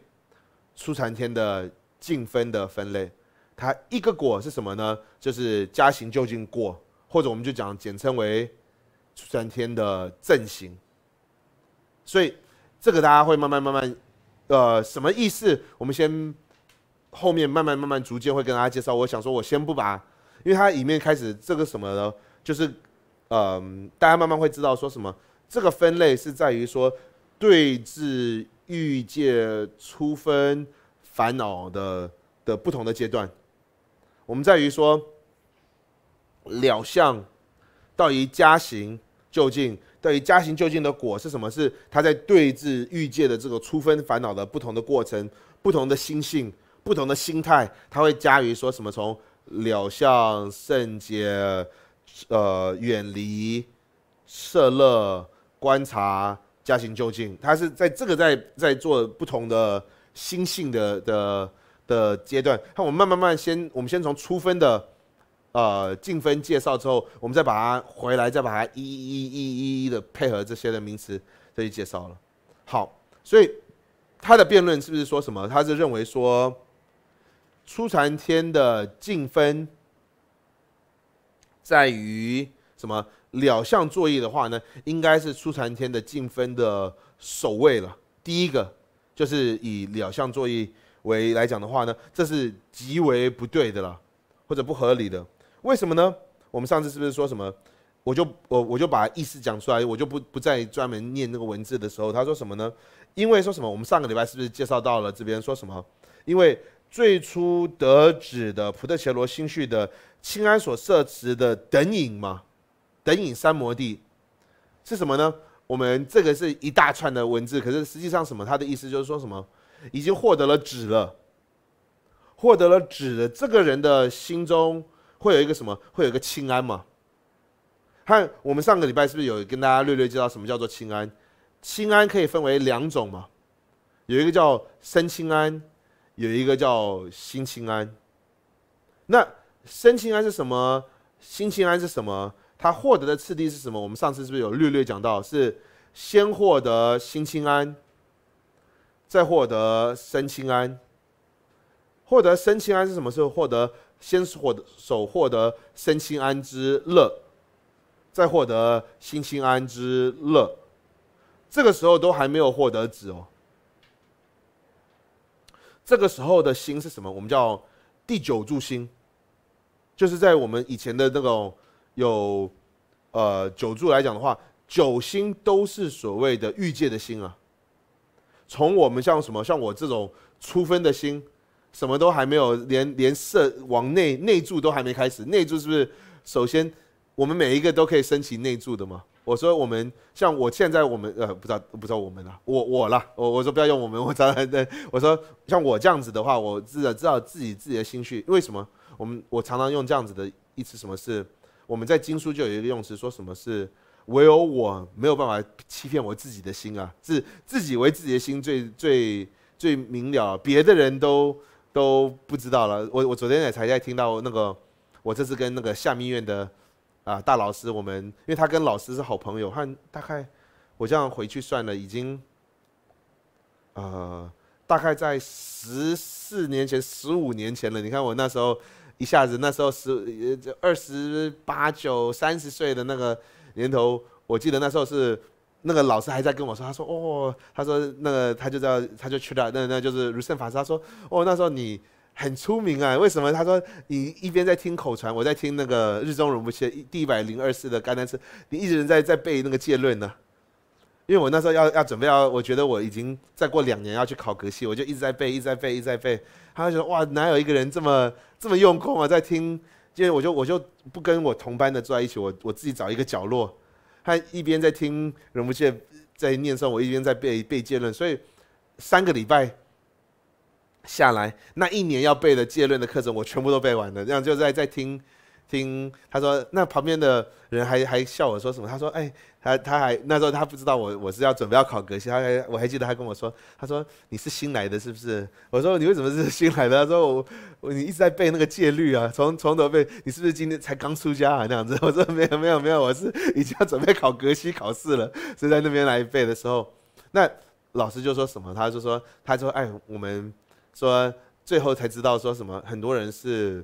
出禅天的净分的分类。它一个果是什么呢？就是加行究竟果，或者我们就讲简称为出禅天的正行。所以这个大家会慢慢慢慢，呃，什么意思？我们先后面慢慢慢慢逐渐会跟大家介绍。我想说，我先不把，因为它里面开始这个什么呢？就是。嗯，大家慢慢会知道说什么。这个分类是在于说，对治欲界初分烦恼的的不同的阶段。我们在于说了相，到于加行究竟，到于加行究竟的果是什么？是他在对治欲界的这个初分烦恼的不同的过程、不同的心性、不同的心态，他会加于说什么？从了相圣洁。呃，远离设乐，观察家行究竟，他是在这个在在做不同的心性的的的阶段。那我们慢慢慢先，我们先从初分的呃进分介绍之后，我们再把它回来，再把它一一一一一一的配合这些的名词再去介绍了。好，所以他的辩论是不是说什么？他是认为说初禅天的进分。在于什么？两项作业的话呢，应该是出残天的净分的首位了。第一个就是以两项作业为来讲的话呢，这是极为不对的了，或者不合理的。为什么呢？我们上次是不是说什么？我就我我就把意思讲出来，我就不不再专门念那个文字的时候，他说什么呢？因为说什么？我们上个礼拜是不是介绍到了这边说什么？因为。最初得旨的普特伽罗星序的清安所设置的等影嘛，等影三摩地是什么呢？我们这个是一大串的文字，可是实际上什么？他的意思就是说什么？已经获得了纸了，获得了纸的这个人的心中会有一个什么？会有一个清安嘛？看我们上个礼拜是不是有跟大家略略介绍什么叫做清安？清安可以分为两种嘛，有一个叫生清安。有一个叫心清安。那生清安是什么？心清安是什么？他获得的次第是什么？我们上次是不是有略略讲到？是先获得心清安，再获得身清安。获得身清安是什么时候获得？先获得手获得身清安之乐，再获得心清安之乐。这个时候都还没有获得子哦。这个时候的星是什么？我们叫第九柱星，就是在我们以前的那种有呃九柱来讲的话，九星都是所谓的欲界的心啊。从我们像什么像我这种初分的心，什么都还没有，连连色往内内柱都还没开始，内柱是不是首先我们每一个都可以升起内柱的吗？我说我们像我现在我们呃不知道不知道我们了，我我啦，我我说不要用我们，我常常对我说像我这样子的话，我知道知道自己自己的心绪，为什么？我们我常常用这样子的词，什么是我们在经书就有一个用词，说什么是唯有我没有办法欺骗我自己的心啊，自自己为自己的心最最最明了，别的人都都不知道了。我我昨天也才在听到那个，我这次跟那个夏明院的。啊，大老师，我们因为他跟老师是好朋友，他大概，我这样回去算了，已经，呃，大概在十四年前、十五年前了。你看我那时候一下子，那时候十、就二十八九、三十岁的那个年头，我记得那时候是那个老师还在跟我说，他说哦，他说那个他就叫他就去了，那那就是如圣法师，他说哦，那时候你。很出名啊？为什么？他说你一边在听口传，我在听那个日中容不切第一百零二次的甘丹次，你一直在在背那个戒论呢？因为我那时候要要准备要，我觉得我已经再过两年要去考格系，我就一直在背，一直在背，一直在背。他就说哇，哪有一个人这么这么用功啊，在听？因为我就我就不跟我同班的坐在一起，我我自己找一个角落，他一边在听容不切在念诵，我一边在背背戒论，所以三个礼拜。下来那一年要背的戒论的课程，我全部都背完了。这样就在在听，听他说，那旁边的人还还笑我说什么？他说：“哎，他他还那时候他不知道我我是要准备要考格西。”他还我还记得他跟我说：“他说你是新来的是不是？”我说：“你为什么是新来的？”他说：“我我你一直在背那个戒律啊，从从头背。你是不是今天才刚出家啊？那样子。”我说：“没有没有没有，我是已经要准备考格西考试了，所以在那边来背的时候，那老师就说什么？他就说，他说：“哎，我们。”说最后才知道说什么，很多人是，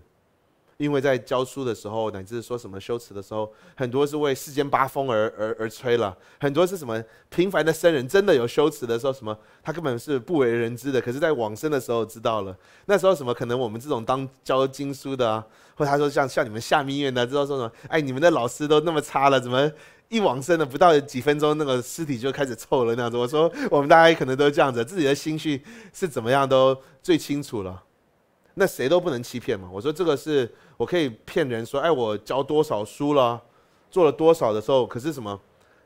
因为在教书的时候，乃至说什么修辞的时候，很多是为世间八风而而而吹了，很多是什么平凡的僧人，真的有修辞的时候，什么他根本是不为人知的，可是在往生的时候知道了。那时候什么可能我们这种当教经书的，或他说像像你们下蜜月的，知道说什么？哎，你们的老师都那么差了，怎么？一往生了不到几分钟，那个尸体就开始臭了那样子。我说我们大家可能都这样子，自己的心绪是怎么样都最清楚了。那谁都不能欺骗嘛。我说这个是我可以骗人说，哎，我教多少书了，做了多少的时候，可是什么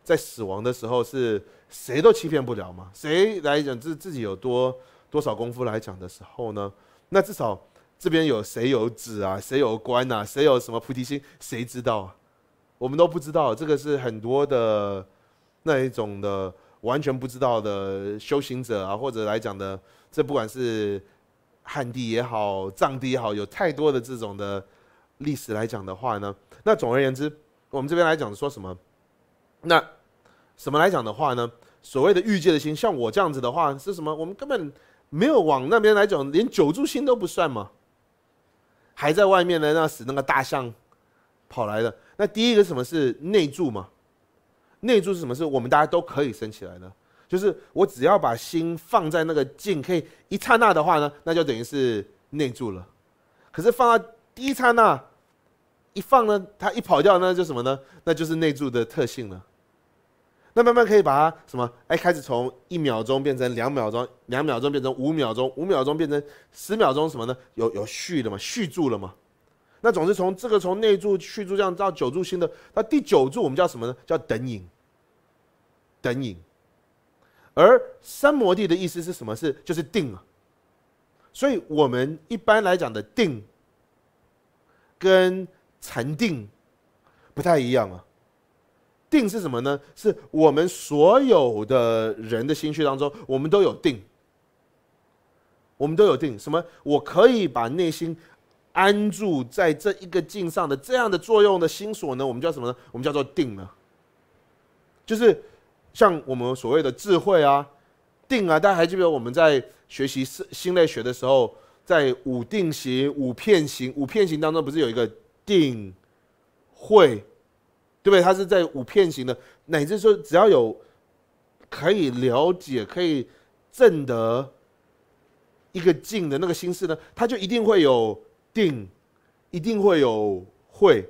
在死亡的时候是谁都欺骗不了嘛？谁来讲自自己有多多少功夫来讲的时候呢？那至少这边有谁有纸啊？谁有官呐？谁有什么菩提心？谁知道？啊？我们都不知道，这个是很多的那一种的完全不知道的修行者啊，或者来讲的，这不管是汉地也好，藏地也好，有太多的这种的历史来讲的话呢。那总而言之，我们这边来讲说什么？那什么来讲的话呢？所谓的欲界的心，像我这样子的话是什么？我们根本没有往那边来讲，连九柱心都不算嘛，还在外面呢，那死那个大象。跑来的。那第一个什么是内住嘛？内住是什么？是我们大家都可以升起来的，就是我只要把心放在那个静，可以一刹那的话呢，那就等于是内住了。可是放到第一刹那一放呢，它一跑掉，那就什么呢？那就是内住的特性了。那慢慢可以把它什么？哎，开始从一秒钟变成两秒钟，两秒钟变成五秒钟，五秒钟变成十秒钟，什么呢？有有续的嘛？续住了嘛？那总是从这个从内柱、续柱这样到九柱新的，那第九柱我们叫什么呢？叫等影，等影。而三摩地的意思是什么？是就是定啊。所以我们一般来讲的定，跟禅定不太一样啊。定是什么呢？是我们所有的人的心绪当中，我们都有定，我们都有定。什么？我可以把内心。安住在这一个境上的这样的作用的心所呢，我们叫什么呢？我们叫做定呢，就是像我们所谓的智慧啊，定啊。大家还记得我们在学习心心类学的时候，在五定型、五片型、五片型当中，不是有一个定会，对不对？它是在五片型的，乃至说只要有可以了解、可以证得一个静的那个心思呢，它就一定会有。定，一定会有会，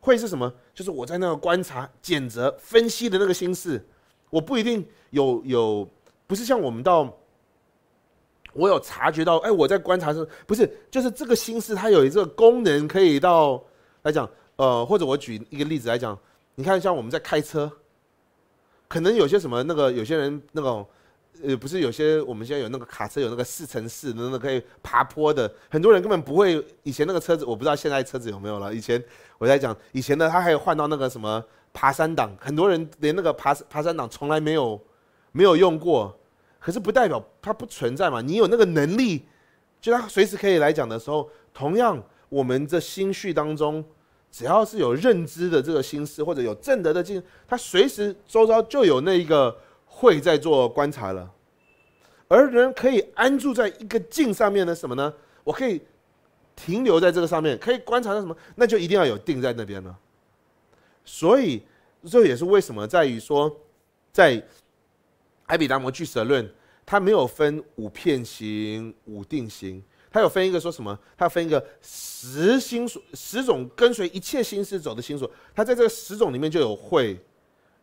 会是什么？就是我在那个观察、检责、分析的那个心事，我不一定有有，不是像我们到，我有察觉到，哎，我在观察是，不是？就是这个心事，它有一个功能，可以到来讲，呃，或者我举一个例子来讲，你看，像我们在开车，可能有些什么那个有些人那种。呃，不是有些我们现在有那个卡车，有那个四乘四的那个可以爬坡的，很多人根本不会。以前那个车子，我不知道现在车子有没有了。以前我在讲，以前呢，他还有换到那个什么爬山档，很多人连那个爬爬山档从来没有没有用过。可是不代表它不存在嘛，你有那个能力，就它随时可以来讲的时候。同样，我们的心绪当中，只要是有认知的这个心思，或者有正德的进，它随时周遭就有那一个。会在做观察了，而人可以安住在一个境上面的什么呢？我可以停留在这个上面，可以观察到什么？那就一定要有定在那边了。所以这也是为什么在于说，在《埃比达摩巨蛇论》它没有分五片形、五定形，它有分一个说什么？它分一个十心数，十种跟随一切心思走的心数，它在这十种里面就有会，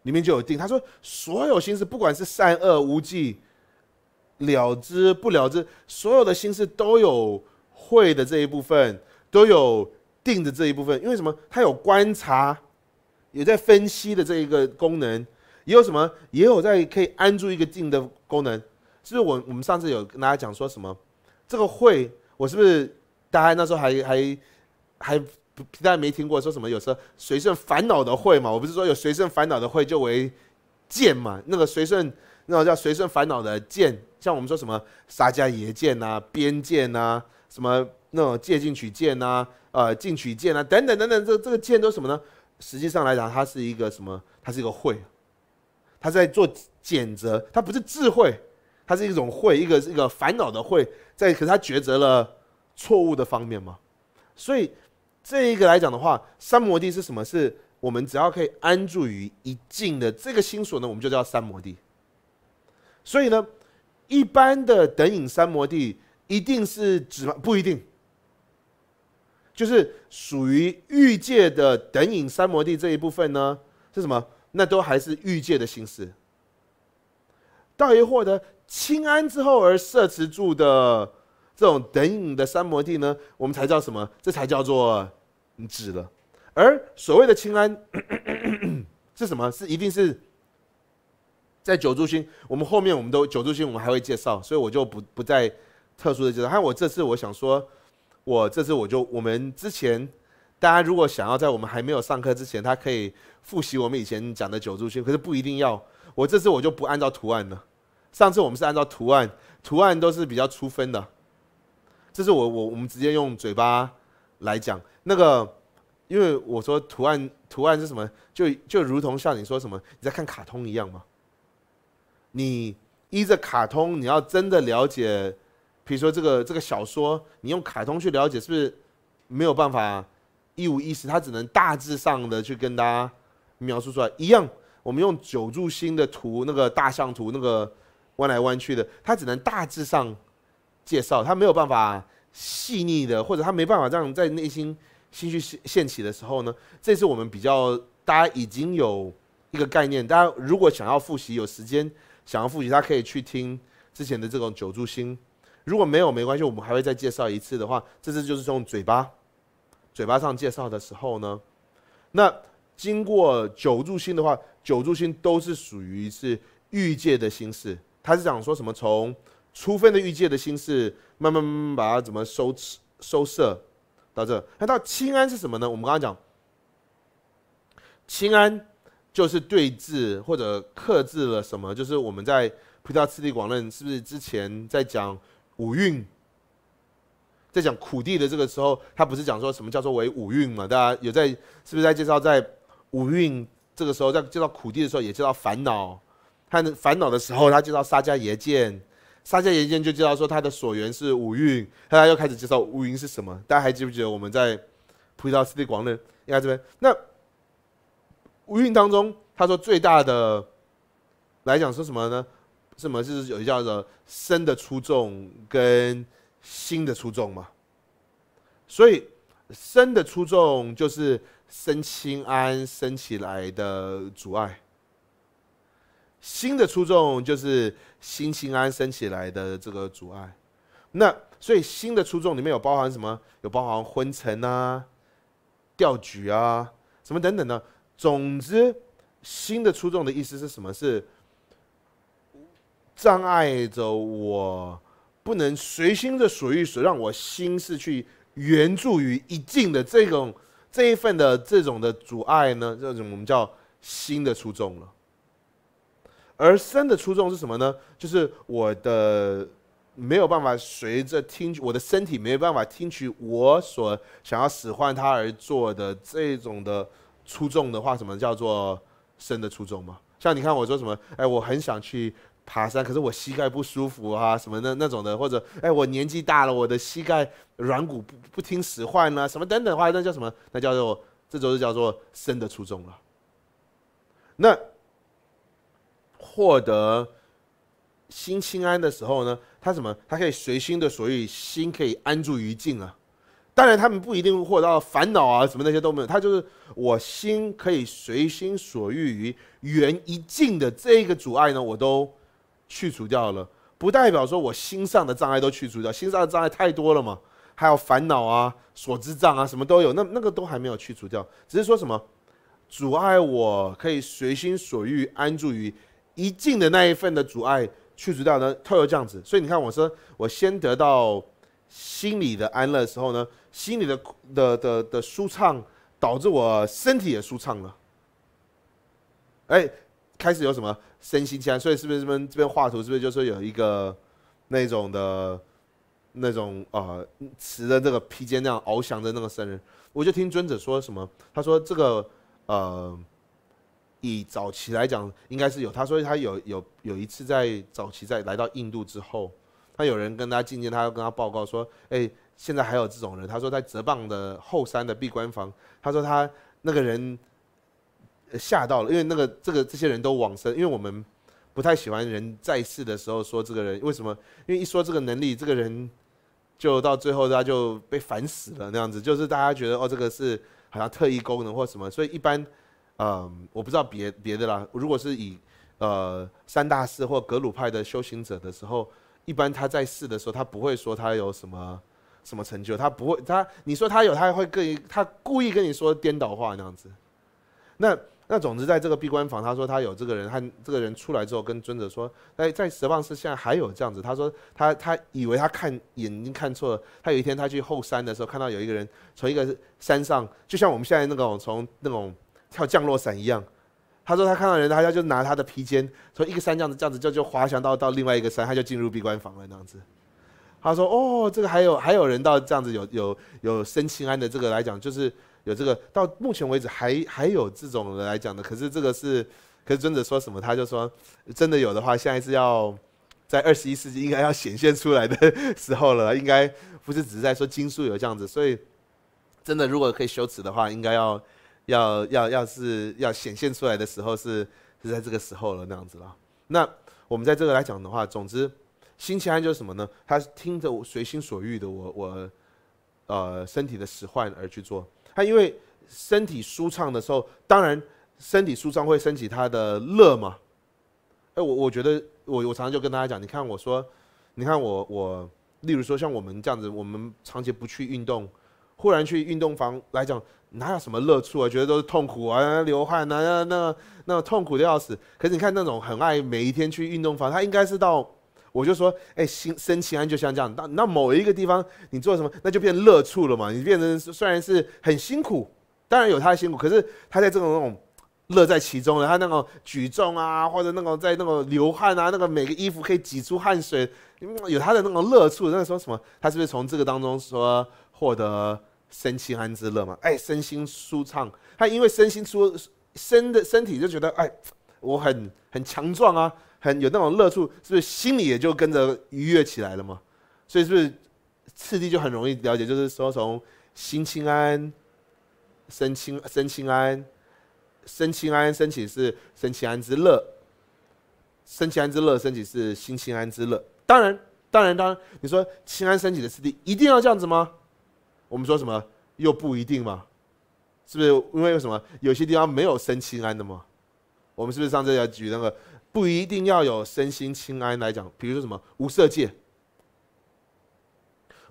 里面就有定。他说，所有心事，不管是善恶无忌、了之不了之，所有的心事都有会的这一部分，都有定的这一部分。因为什么？他有观察，也在分析的这一个功能，也有什么？也有在可以安住一个定的功能。是不是？我我们上次有跟大家讲说什么？这个会，我是不是大家那时候还还还？大家没听过说什么？有时候随顺烦恼的会嘛，我不是说有随顺烦恼的会就为剑嘛。那个随顺那种叫随顺烦恼的剑，像我们说什么沙迦耶剑啊、边剑啊、什么那种借进取剑啊、呃进取剑啊等等等等，这这个剑都是什么呢？实际上来讲，它是一个什么？它是一个会，它在做谴责，它不是智慧，它是一种会，一个一个烦恼的会，在可是它抉择了错误的方面嘛，所以。这一个来讲的话，三摩地是什么？是我们只要可以安住于一境的这个心所呢，我们就叫三摩地。所以呢，一般的等影三摩地一定是指不一定，就是属于欲界的等影三摩地这一部分呢，是什么？那都还是欲界的心思。到以获得清安之后而摄持住的这种等影的三摩地呢，我们才叫什么？这才叫做。止了，而所谓的清单 是什么？是一定是在九柱星。我们后面我们都九柱星，我们还会介绍，所以我就不不再特殊的介绍。还有我这次我想说，我这次我就我们之前大家如果想要在我们还没有上课之前，他可以复习我们以前讲的九柱星，可是不一定要。我这次我就不按照图案了。上次我们是按照图案，图案都是比较粗分的。这是我我我们直接用嘴巴。来讲那个，因为我说图案图案是什么？就就如同像你说什么，你在看卡通一样嘛。你依着卡通，你要真的了解，比如说这个这个小说，你用卡通去了解，是不是没有办法一五一十？他只能大致上的去跟大家描述出来一样。我们用九柱星的图，那个大象图，那个弯来弯去的，他只能大致上介绍，他没有办法。细腻的，或者他没办法让在内心心绪现起的时候呢，这是我们比较大家已经有一个概念。大家如果想要复习有时间想要复习，他可以去听之前的这种九住心。如果没有没关系，我们还会再介绍一次的话，这次就是从嘴巴嘴巴上介绍的时候呢。那经过九住心的话，九住心都是属于是欲界的心事，他是讲说什么从初分的欲界的心事。慢慢慢慢把它怎么收收摄到这？那到清安是什么呢？我们刚刚讲，清安就是对峙或者克制了什么？就是我们在《菩萨次第广论》是不是之前在讲五蕴，在讲苦地的这个时候，他不是讲说什么叫做为五蕴嘛？大家有在是不是在介绍在五蕴这个时候，在介绍苦地的时候，也介绍烦恼，他烦恼的时候，他介绍沙迦耶见。撒迦言见就介绍说，他的所缘是五蕴。大家又开始介绍五蕴是什么？大家还记不记得我们在《菩提道次第广论》应该这边？那五蕴当中，他说最大的来讲是什么呢？什么是有叫做生的出众跟心的出众嘛。所以生的出众就是身轻安升起来的阻碍。新的出众就是心心安升起来的这个阻碍，那所以新的出众里面有包含什么？有包含昏沉啊、吊举啊，什么等等呢？总之，新的出众的意思是什么？是障碍着我不能随心的所欲所，让我心是去援助于一境的这种这一份的这种的阻碍呢？这种我们叫新的出众了。而生的初衷是什么呢？就是我的没有办法随着听，我的身体没有办法听取我所想要使唤它而做的这种的初衷的话，什么叫做生的初衷吗？像你看我说什么，哎，我很想去爬山，可是我膝盖不舒服啊，什么那那种的，或者哎，我年纪大了，我的膝盖软骨不不听使唤了，什么等等的话，那叫什么？那叫做这就是叫做生的初衷了。那。获得心清安的时候呢，他什么？他可以随心的所欲，心可以安住于静啊。当然，他们不一定获得烦恼啊，什么那些都没有。他就是我心可以随心所欲于缘一境的这个阻碍呢，我都去除掉了。不代表说我心上的障碍都去除掉，心上的障碍太多了嘛，还有烦恼啊、所知障啊，什么都有。那那个都还没有去除掉，只是说什么阻碍，我可以随心所欲安住于。一进的那一份的阻碍去除掉呢，透过这样子，所以你看，我说我先得到心里的安乐的时候呢，心里的的的的舒畅，导致我身体也舒畅了。哎，开始有什么身心皆安，所以是不是这边这边画图是不是就说有一个那种的，那种啊，持着这个披肩那样翱翔的那个僧人？我就听尊者说什么，他说这个呃。以早期来讲，应该是有。他说他有有有一次在早期在来到印度之后，他有人跟他见他要跟他报告说：“哎，现在还有这种人。”他说在泽蚌的后山的闭关房，他说他那个人吓到了，因为那个这个这些人都往生，因为我们不太喜欢人在世的时候说这个人为什么？因为一说这个能力，这个人就到最后他就被烦死了那样子，就是大家觉得哦，这个是好像特异功能或什么，所以一般。嗯，我不知道别别的啦。如果是以，呃，三大士或格鲁派的修行者的时候，一般他在世的时候，他不会说他有什么什么成就，他不会他你说他有，他会跟他故意跟你说颠倒话那样子。那那总之在这个闭关房，他说他有这个人，他这个人出来之后跟尊者说，哎，在十望寺现在还有这样子。他说他他以为他看眼睛看错了，他有一天他去后山的时候看到有一个人从一个山上，就像我们现在那种从那种。跳降落伞一样，他说他看到人，他要就拿他的披肩，从一个山这样子这样子就就滑翔到到另外一个山，他就进入闭关房了那样子。他说哦，这个还有还有人到这样子有有有申请安的这个来讲，就是有这个到目前为止还还有这种人来讲的。可是这个是，可是尊者说什么？他就说真的有的话，下一次要在二十一世纪应该要显现出来的时候了，应该不是只是在说经书有这样子，所以真的如果可以修辞的话，应该要。要要要是要显现出来的时候是是在这个时候了那样子了。那我们在这个来讲的话，总之，星期安就是什么呢？他听着随心所欲的我我呃身体的使唤而去做。他因为身体舒畅的时候，当然身体舒畅会升起他的乐嘛。哎，我我觉得我我常常就跟大家讲，你看我说，你看我我例如说像我们这样子，我们长期不去运动。忽然去运动房来讲，哪有什么乐处啊？觉得都是痛苦啊，流汗啊，那那那痛苦的要死。可是你看那种很爱每一天去运动房，他应该是到，我就说，哎，心心安就像这样。到那某一个地方，你做什么，那就变乐处了嘛。你变成虽然是很辛苦，当然有他的辛苦，可是他在这种那种乐在其中的，他那种举重啊，或者那个在那个流汗啊，那个每个衣服可以挤出汗水，有他的那种乐处。那说什么？他是不是从这个当中说？获得身心安之乐嘛？哎，身心舒畅。他因为身心舒，身的身体就觉得哎，我很很强壮啊，很有那种乐处，是不是？心里也就跟着愉悦起来了嘛。所以是不是次第就很容易了解？就是说，从心清安，身清身清安，身清安身体是身心安之乐，身心安之乐身体是心清安之乐。当然，当然，当然，你说清安升起的次第一定要这样子吗？我们说什么又不一定嘛？是不是因为什么有些地方没有生心安的嘛？我们是不是上次要举那个不一定要有身心清安来讲？比如说什么无色界，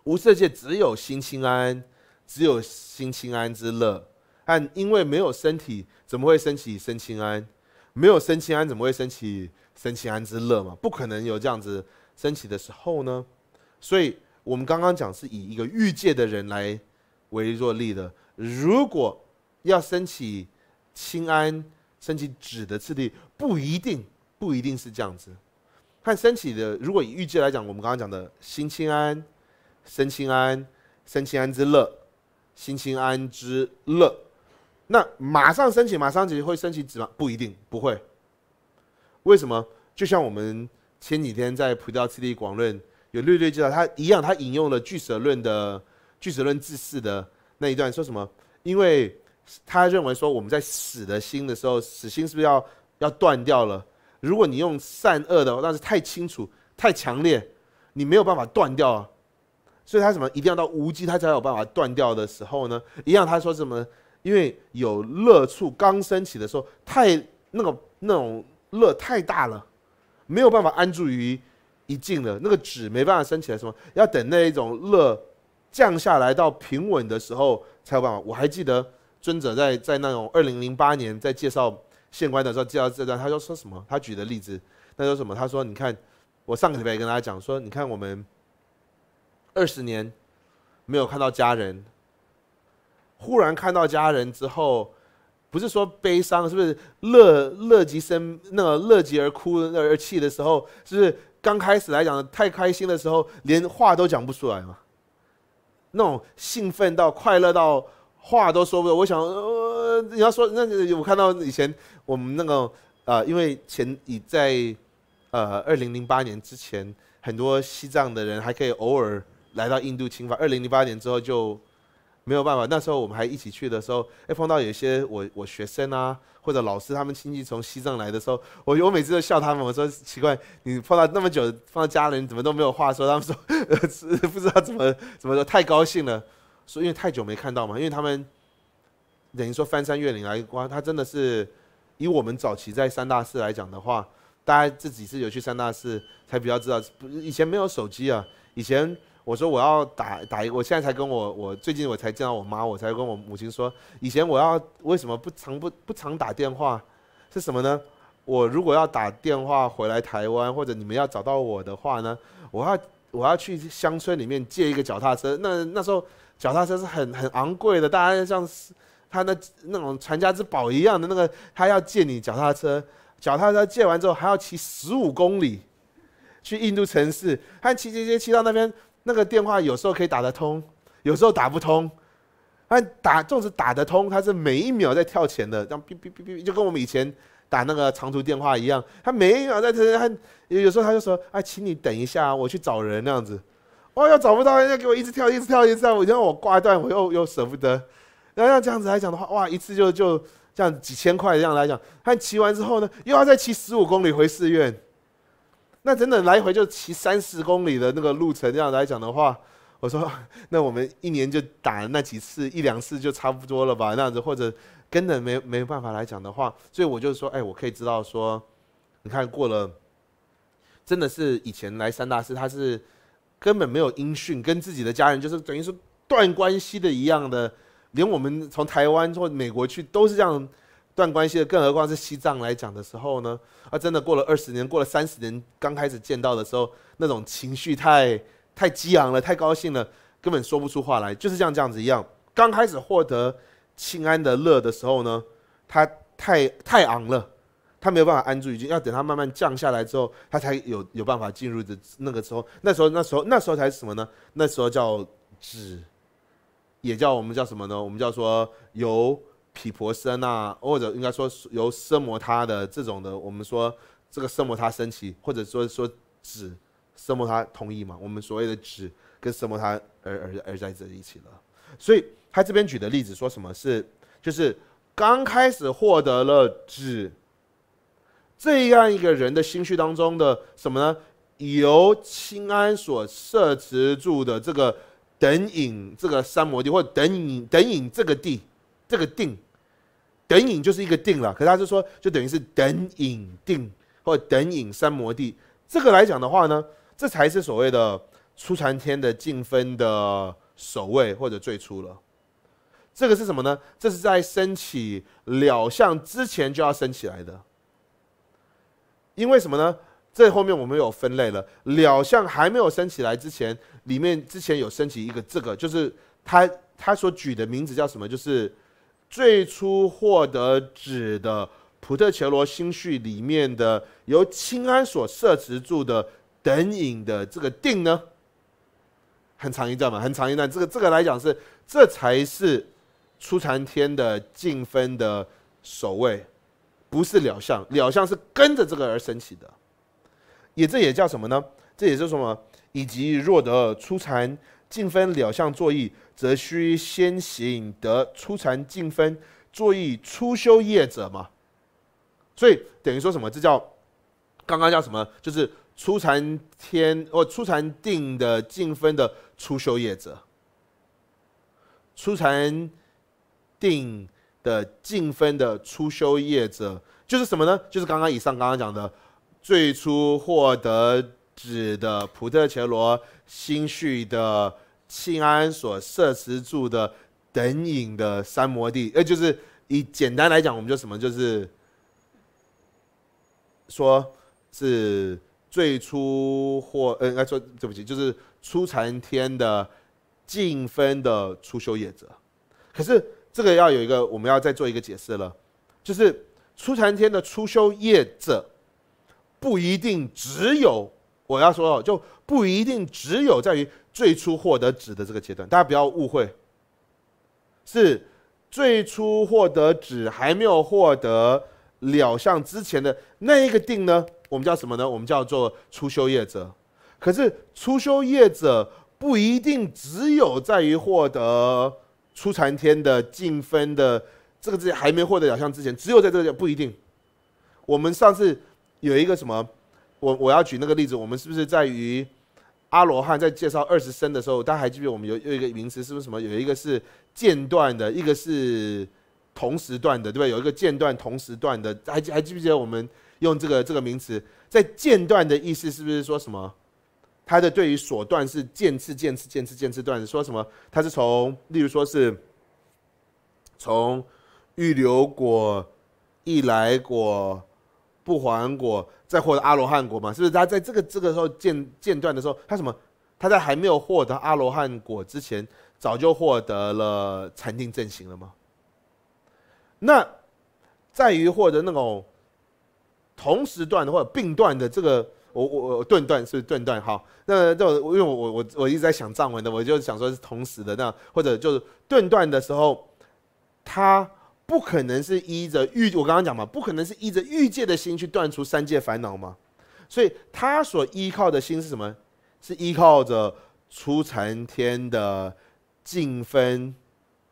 无色界只有心清安，只有心清安之乐。但因为没有身体，怎么会升起身清安？没有身心安，怎么会升起身清安之乐嘛？不可能有这样子升起的时候呢。所以。我们刚刚讲是以一个欲界的人来为作例的，如果要升起清安，升起止的次第，不一定不一定是这样子。看升起的，如果以欲界来讲，我们刚刚讲的心清安，生清安，生清安之乐，心清安之乐，那马上升起，马上就会升起止吗？不一定，不会。为什么？就像我们前几天在《普教次第广论》。有略略知道，他一样，他引用了巨蛇论的巨蛇论自释的那一段，说什么？因为他认为说，我们在死的心的时候，死心是不是要要断掉了？如果你用善恶的，那是太清楚、太强烈，你没有办法断掉啊。所以他什么一定要到无机，他才有办法断掉的时候呢？一样，他说什么？因为有乐处刚升起的时候，太那个那种乐太大了，没有办法安住于。一进了那个纸没办法升起来，什么要等那一种乐降下来到平稳的时候才有办法。我还记得尊者在在那种二零零八年在介绍县官的时候介绍这段，他说说什么？他举的例子他说什么？他说你看，我上个礼拜也跟大家讲说，你看我们二十年没有看到家人，忽然看到家人之后，不是说悲伤，是不是乐乐极生那个乐极而哭而气的时候，是不是。刚开始来讲，太开心的时候连话都讲不出来嘛，那种兴奋到快乐到话都说不。我想，呃，你要说，那我看到以前我们那个啊，因为前已在呃二零零八年之前，很多西藏的人还可以偶尔来到印度侵法。二零零八年之后就。没有办法，那时候我们还一起去的时候，哎，碰到有些我我学生啊，或者老师他们亲戚从西藏来的时候，我我每次都笑他们，我说奇怪，你碰到那么久，碰到家人怎么都没有话说？他们说，呃，不知道怎么怎么说，太高兴了，说因为太久没看到嘛，因为他们等于说翻山越岭来哇，他真的是以我们早期在三大寺来讲的话，大家这几次有去三大寺才比较知道，以前没有手机啊，以前。我说我要打打一，我现在才跟我我最近我才见到我妈，我才跟我母亲说，以前我要为什么不常不不常打电话，是什么呢？我如果要打电话回来台湾，或者你们要找到我的话呢？我要我要去乡村里面借一个脚踏车，那那时候脚踏车是很很昂贵的，大家像他那那种传家之宝一样的那个，他要借你脚踏车，脚踏车借完之后还要骑十五公里，去印度城市，他骑骑骑骑到那边。那个电话有时候可以打得通，有时候打不通。哎，打，就是打得通，它是每一秒在跳钱的，像哔哔哔哔，就跟我们以前打那个长途电话一样，他每一秒在他他有时候他就说，哎，请你等一下，我去找人那样子。哦，要找不到人家给我一直跳，一直跳，一直跳，我让我挂断，我又又舍不得。然后像这样子来讲的话，哇，一次就就这样几千块这样来讲。他骑完之后呢，又要再骑十五公里回寺院。那真的来回就骑三十公里的那个路程，这样来讲的话，我说 那我们一年就打那几次，一两次就差不多了吧？那样子或者根本没没办法来讲的话，所以我就说，哎，我可以知道说，你看过了，真的是以前来三大师他是根本没有音讯，跟自己的家人就是等于是断关系的一样的，连我们从台湾或美国去都是这样。断关系的，更何况是西藏来讲的时候呢？啊，真的过了二十年，过了三十年，刚开始见到的时候，那种情绪太太激昂了，太高兴了，根本说不出话来。就是像这样子一样。刚开始获得清安的乐的时候呢，他太太昂了，他没有办法安住于静，要等他慢慢降下来之后，他才有有办法进入的。那个时候，那时候，那时候，那时候才是什么呢？那时候叫止，也叫我们叫什么呢？我们叫说由。毗婆身啊，或者应该说由奢摩他的这种的，我们说这个奢摩他升起，或者说说指奢摩他同意嘛？我们所谓的指跟奢摩他而而而在这一起了。所以他这边举的例子说什么？是就是刚开始获得了指这样一个人的心绪当中的什么呢？由清安所摄持住的这个等引这个三摩地，或等引等引这个地这个定。等影就是一个定了，可是他是说，就等于是等影定，或等影三摩地。这个来讲的话呢，这才是所谓的出禅天的净分的首位或者最初了。这个是什么呢？这是在升起了相之前就要升起来的。因为什么呢？这后面我们有分类了，了相还没有升起来之前，里面之前有升起一个这个，就是他他所举的名字叫什么？就是。最初获得指的普特乔罗星序里面的由清安所摄持住的等影的这个定呢，很长一段嘛，很长一段。这个这个来讲是，这才是初禅天的净分的首位，不是了相。了相是跟着这个而升起的，也这也叫什么呢？这也是什么？以及若得初禅。净分了相作意，则需先行得初禅净分作意初修业者嘛，所以等于说什么？这叫刚刚叫什么？就是初禅天或初禅定的净分的初修业者。初禅定的净分的初修业者，就是什么呢？就是刚刚以上刚刚讲的最初获得指的普特伽罗。心绪的庆安所摄持住的等影的三摩地，呃，就是以简单来讲，我们就什么？就是说，是最初或……嗯，该说对不起，就是初禅天的净分的初修业者。可是这个要有一个，我们要再做一个解释了，就是初禅天的初修业者不一定只有。我要说，就不一定只有在于最初获得纸的这个阶段，大家不要误会。是最初获得纸还没有获得了相之前的那一个定呢？我们叫什么呢？我们叫做初修业者。可是初修业者不一定只有在于获得初禅天的净分的这个字还没获得了相之前，只有在这个不一定。我们上次有一个什么？我我要举那个例子，我们是不是在于阿罗汉在介绍二十生的时候，大家还记不记得我们有有一个名词，是不是什么？有一个是间断的，一个是同时段的，对不对？有一个间断同时段的，还还记不记得我们用这个这个名词？在间断的意思是不是说什么？它的对于所断是渐次渐次渐次渐次断，说什么？它是从例如说是从预留果、易来果。不还果，再获得阿罗汉果嘛？是不是他在这个这个时候间间断的时候，他什么？他在还没有获得阿罗汉果之前，早就获得了禅定正行了吗？那在于获得那种同时段的或者并段的这个，我我我顿断是顿断好，那这因为我我我一直在想藏文的，我就想说是同时的那或者就是顿断的时候，他。不可能是依着欲，我刚刚讲嘛，不可能是依着欲界的心去断除三界烦恼嘛。所以他所依靠的心是什么？是依靠着初禅天的净分，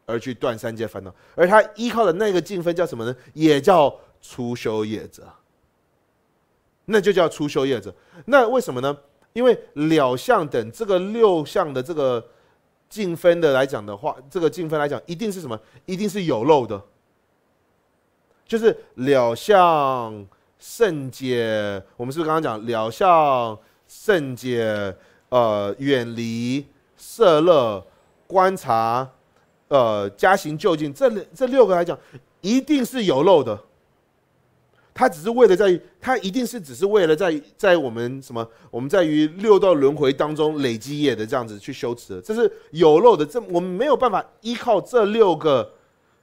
而去断三界烦恼。而他依靠的那个净分叫什么呢？也叫初修业者。那就叫初修业者。那为什么呢？因为了相等这个六相的这个净分的来讲的话，这个净分来讲一定是什么？一定是有漏的。就是了相圣解，我们是不是刚刚讲了相圣解？呃，远离色乐，观察，呃，加行就近，这这六个来讲，一定是有漏的。他只是为了在，他一定是只是为了在在我们什么，我们在于六道轮回当中累积业的这样子去修持，这是有漏的。这我们没有办法依靠这六个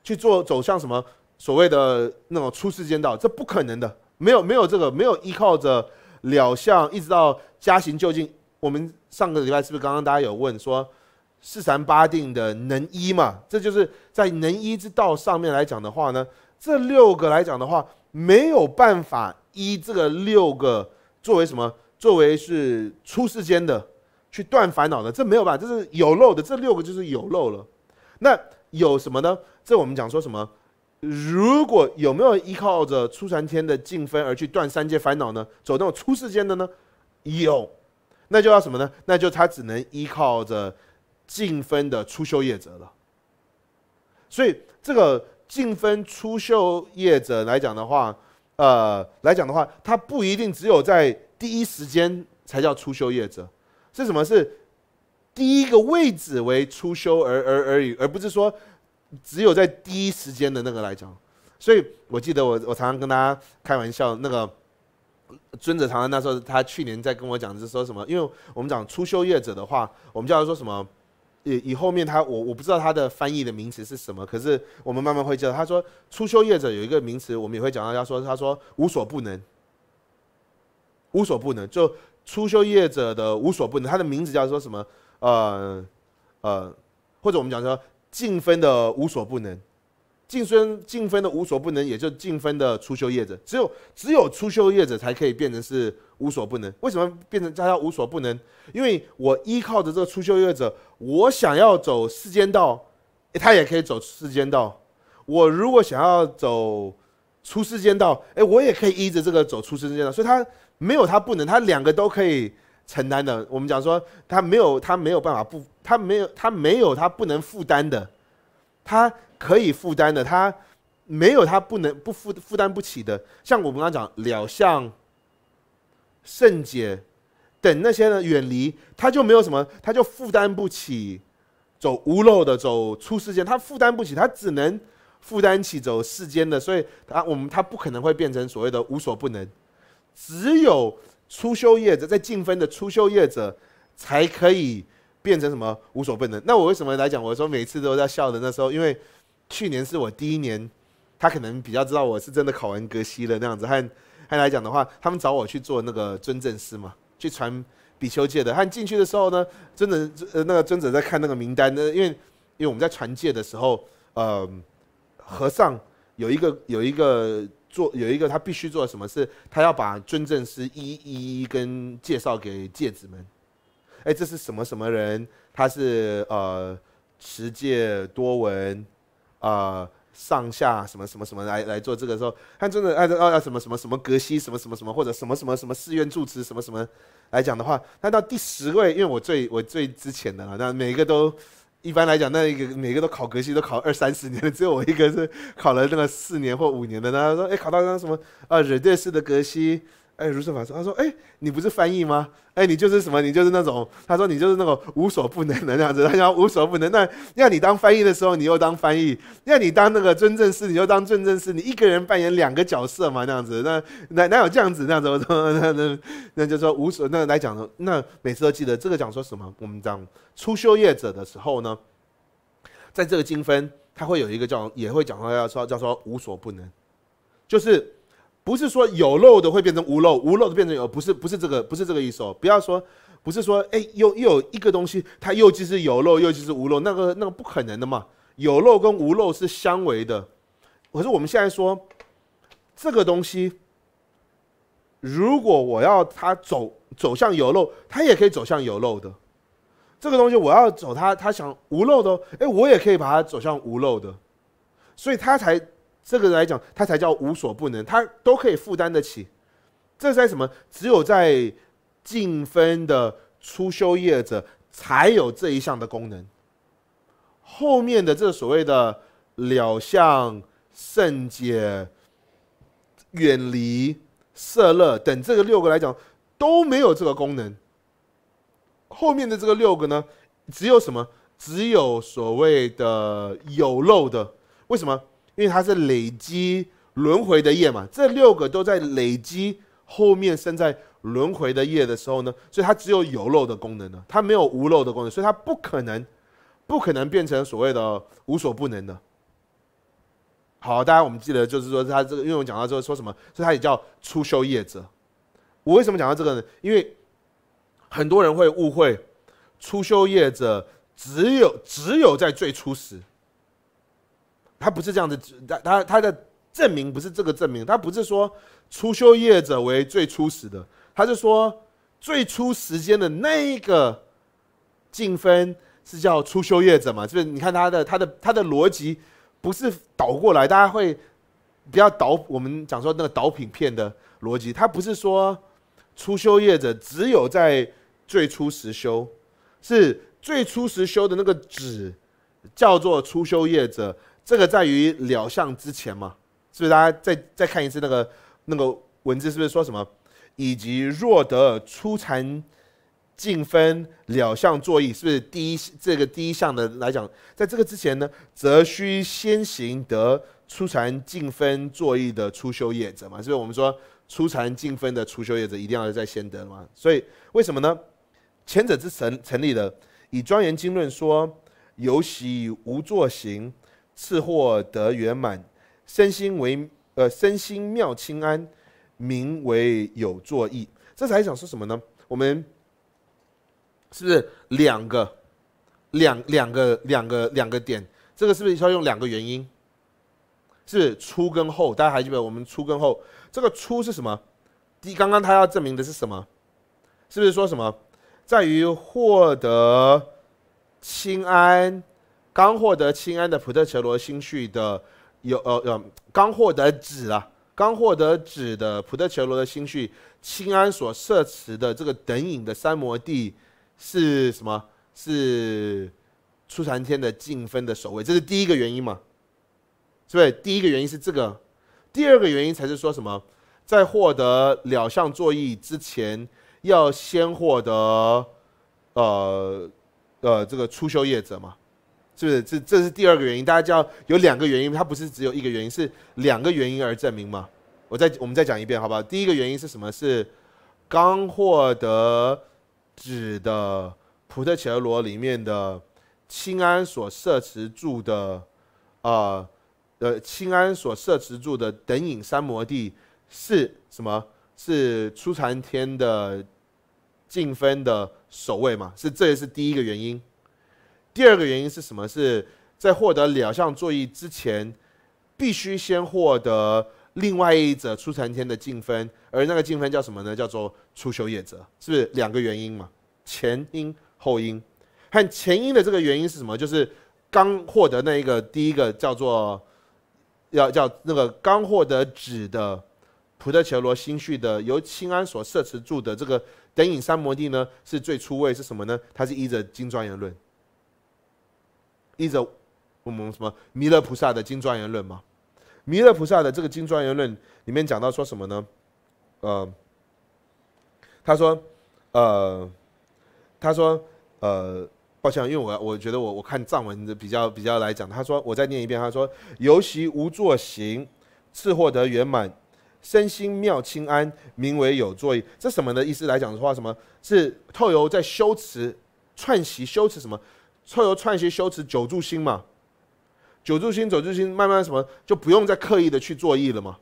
去做走向什么？所谓的那种出世间道，这不可能的，没有没有这个，没有依靠着了相，一直到加行究竟。我们上个礼拜是不是刚刚大家有问说，四禅八定的能医嘛？这就是在能医之道上面来讲的话呢，这六个来讲的话，没有办法依这个六个作为什么？作为是出世间的去断烦恼的，这没有办法，这是有漏的。这六个就是有漏了。那有什么呢？这我们讲说什么？如果有没有依靠着初禅天的净分而去断三界烦恼呢？走那种初世间的呢？有，那就要什么呢？那就他只能依靠着净分的初修业者了。所以这个净分初修业者来讲的话，呃，来讲的话，他不一定只有在第一时间才叫初修业者，是什么？是第一个位置为初修而而而已，而不是说。只有在第一时间的那个来讲，所以我记得我我常常跟他开玩笑，那个尊者常常那时候他去年在跟我讲，是说什么？因为我们讲初修业者的话，我们叫他说什么？以以后面他我我不知道他的翻译的名词是什么，可是我们慢慢会知道。他说初修业者有一个名词，我们也会讲到他说他说无所不能，无所不能就初修业者的无所不能，他的名字叫说什么？呃呃，或者我们讲说。净分的无所不能，净分净分的无所不能，也就净分的初修业者，只有只有初修业者才可以变成是无所不能。为什么变成他无所不能？因为我依靠着这个初修业者，我想要走世间道，他也可以走世间道。我如果想要走出世间道，哎，我也可以依着这个走出世间道。所以，他没有他不能，他两个都可以承担的。我们讲说，他没有他没有办法不。他没有，他没有，他不能负担的，他可以负担的，他没有他不能不负负担不起的。像我们刚刚讲了相、圣洁等那些的远离，他就没有什么，他就负担不起走无漏的，走出世间，他负担不起，他只能负担起走世间的，所以他我们他不可能会变成所谓的无所不能。只有初修业者，在进分的初修业者才可以。变成什么无所不能？那我为什么来讲？我说每次都在笑的那时候，因为去年是我第一年，他可能比较知道我是真的考完格西了那样子。和和来讲的话，他们找我去做那个尊正师嘛，去传比丘戒的。和进去的时候呢，尊者呃那个尊者在看那个名单呢，因为因为我们在传戒的时候，呃，和尚有一个有一个做有一个他必须做什么事，他要把尊正师一一跟介绍给戒子们。哎，这是什么什么人？他是呃持戒多闻啊，上下什么什么什么来来做这个时候，他真的照按照什么什么什么格西，什么什么什么或者什么什么什么寺院住持什么什么来讲的话，那到第十位，因为我最我最之前的了，那每个都一般来讲，那一个每个都考格西都考二三十年了，只有我一个是考了那个四年或五年的，那说哎考到那什么啊忍对师的格西。哎，如是法说，他说：“哎，你不是翻译吗？哎，你就是什么？你就是那种……他说你就是那种无所不能的那样子。他讲无所不能，那要你当翻译的时候，你又当翻译；要你当那个尊正师，你就当尊正师。你一个人扮演两个角色嘛，那样子。那哪哪有这样子？那怎么怎么？那那那就说无所……那来讲呢，那每次都记得这个讲说什么？我们讲初修业者的时候呢，在这个经分，他会有一个叫也会讲到要说叫说无所不能，就是。”不是说有漏的会变成无漏，无漏的变成有，不是不是这个不是这个意思哦。不要说，不是说，哎，又又有一个东西，它又既是有漏又既是无漏，那个那个不可能的嘛。有漏跟无漏是相违的。可是我们现在说，这个东西，如果我要它走走向有漏，它也可以走向有漏的。这个东西我要走它，它想无漏的，哎，我也可以把它走向无漏的。所以它才。这个来讲，它才叫无所不能，它都可以负担得起。这是什么？只有在进分的初修业者才有这一项的功能。后面的这所谓的了相圣解、远离色乐等，这个六个来讲都没有这个功能。后面的这个六个呢，只有什么？只有所谓的有漏的。为什么？因为它是累积轮回的业嘛，这六个都在累积后面生在轮回的业的时候呢，所以它只有有漏的功能呢，它没有无漏的功能，所以它不可能，不可能变成所谓的无所不能的。好，大家我们记得就是说，他这个因为我讲到之后说什么，所以他也叫初修业者。我为什么讲到这个呢？因为很多人会误会初修业者只有只有在最初时。他不是这样的他他他的证明不是这个证明。他不是说初修业者为最初始的，他是说最初时间的那一个竞分是叫初修业者嘛？就是你看他的他的他的逻辑不是倒过来，大家会比较倒。我们讲说那个倒品片的逻辑，他不是说初修业者只有在最初时修，是最初时修的那个纸叫做初修业者。这个在于了相之前嘛？是不是大家再再看一次那个那个文字？是不是说什么？以及若得初禅净分了相作意，是不是第一这个第一项的来讲，在这个之前呢，则需先行得初禅净分作意的初修业者嘛？是不是我们说初禅净分的初修业者一定要在先得嘛？所以为什么呢？前者之成成立的，以庄严经论说，有喜无作行。次获得圆满，身心为呃身心妙清安，名为有作意。这才还想说什么呢？我们是不是两个两两个两个两个点？这个是不是需要用两个原因？是初跟后，大家还记得我们初跟后这个初是什么？第刚刚他要证明的是什么？是不是说什么在于获得清安？刚获得清安的普特切罗星序的有呃呃，刚获得纸啊，刚获得纸的普特切罗的星序，清安所摄持的这个等影的三摩地是什么？是出禅天的净分的守卫，这是第一个原因嘛？是不是？第一个原因是这个，第二个原因才是说什么？在获得了相作意之前，要先获得呃呃这个初修业者嘛？是不是这这是第二个原因？大家叫有两个原因，它不是只有一个原因是两个原因而证明吗？我再我们再讲一遍，好不好？第一个原因是什么？是刚获得指的普特切罗里面的氢胺所摄持住的啊呃氢胺所摄持住的等影三摩地是什么？是初禅天的净分的守卫嘛？是这也是第一个原因。第二个原因是什么？是在获得两项作业之前，必须先获得另外一者出禅天的净分，而那个净分叫什么呢？叫做初修业者，是不是两个原因嘛？前因后因，和前因的这个原因是什么？就是刚获得那一个第一个叫做要叫那个刚获得纸的普特乔罗心绪的由清安所摄持住的这个等影三摩地呢，是最初位是什么呢？它是依着金庄严论。依着我们什么弥勒菩萨的《金庄严论》嘛？弥勒菩萨的这个《金庄严论》里面讲到说什么呢？呃，他说，呃，他说，呃，抱歉，因为我我觉得我我看藏文的比较比较来讲，他说，我再念一遍。他说，由习无作行，次获得圆满身心妙清安，名为有作意。这什么的意思来讲的话，什么是透由在修持串习修持什么？臭油串些修辞，九住心嘛，九住心、九住心，慢慢什么就不用再刻意的去做意了嘛，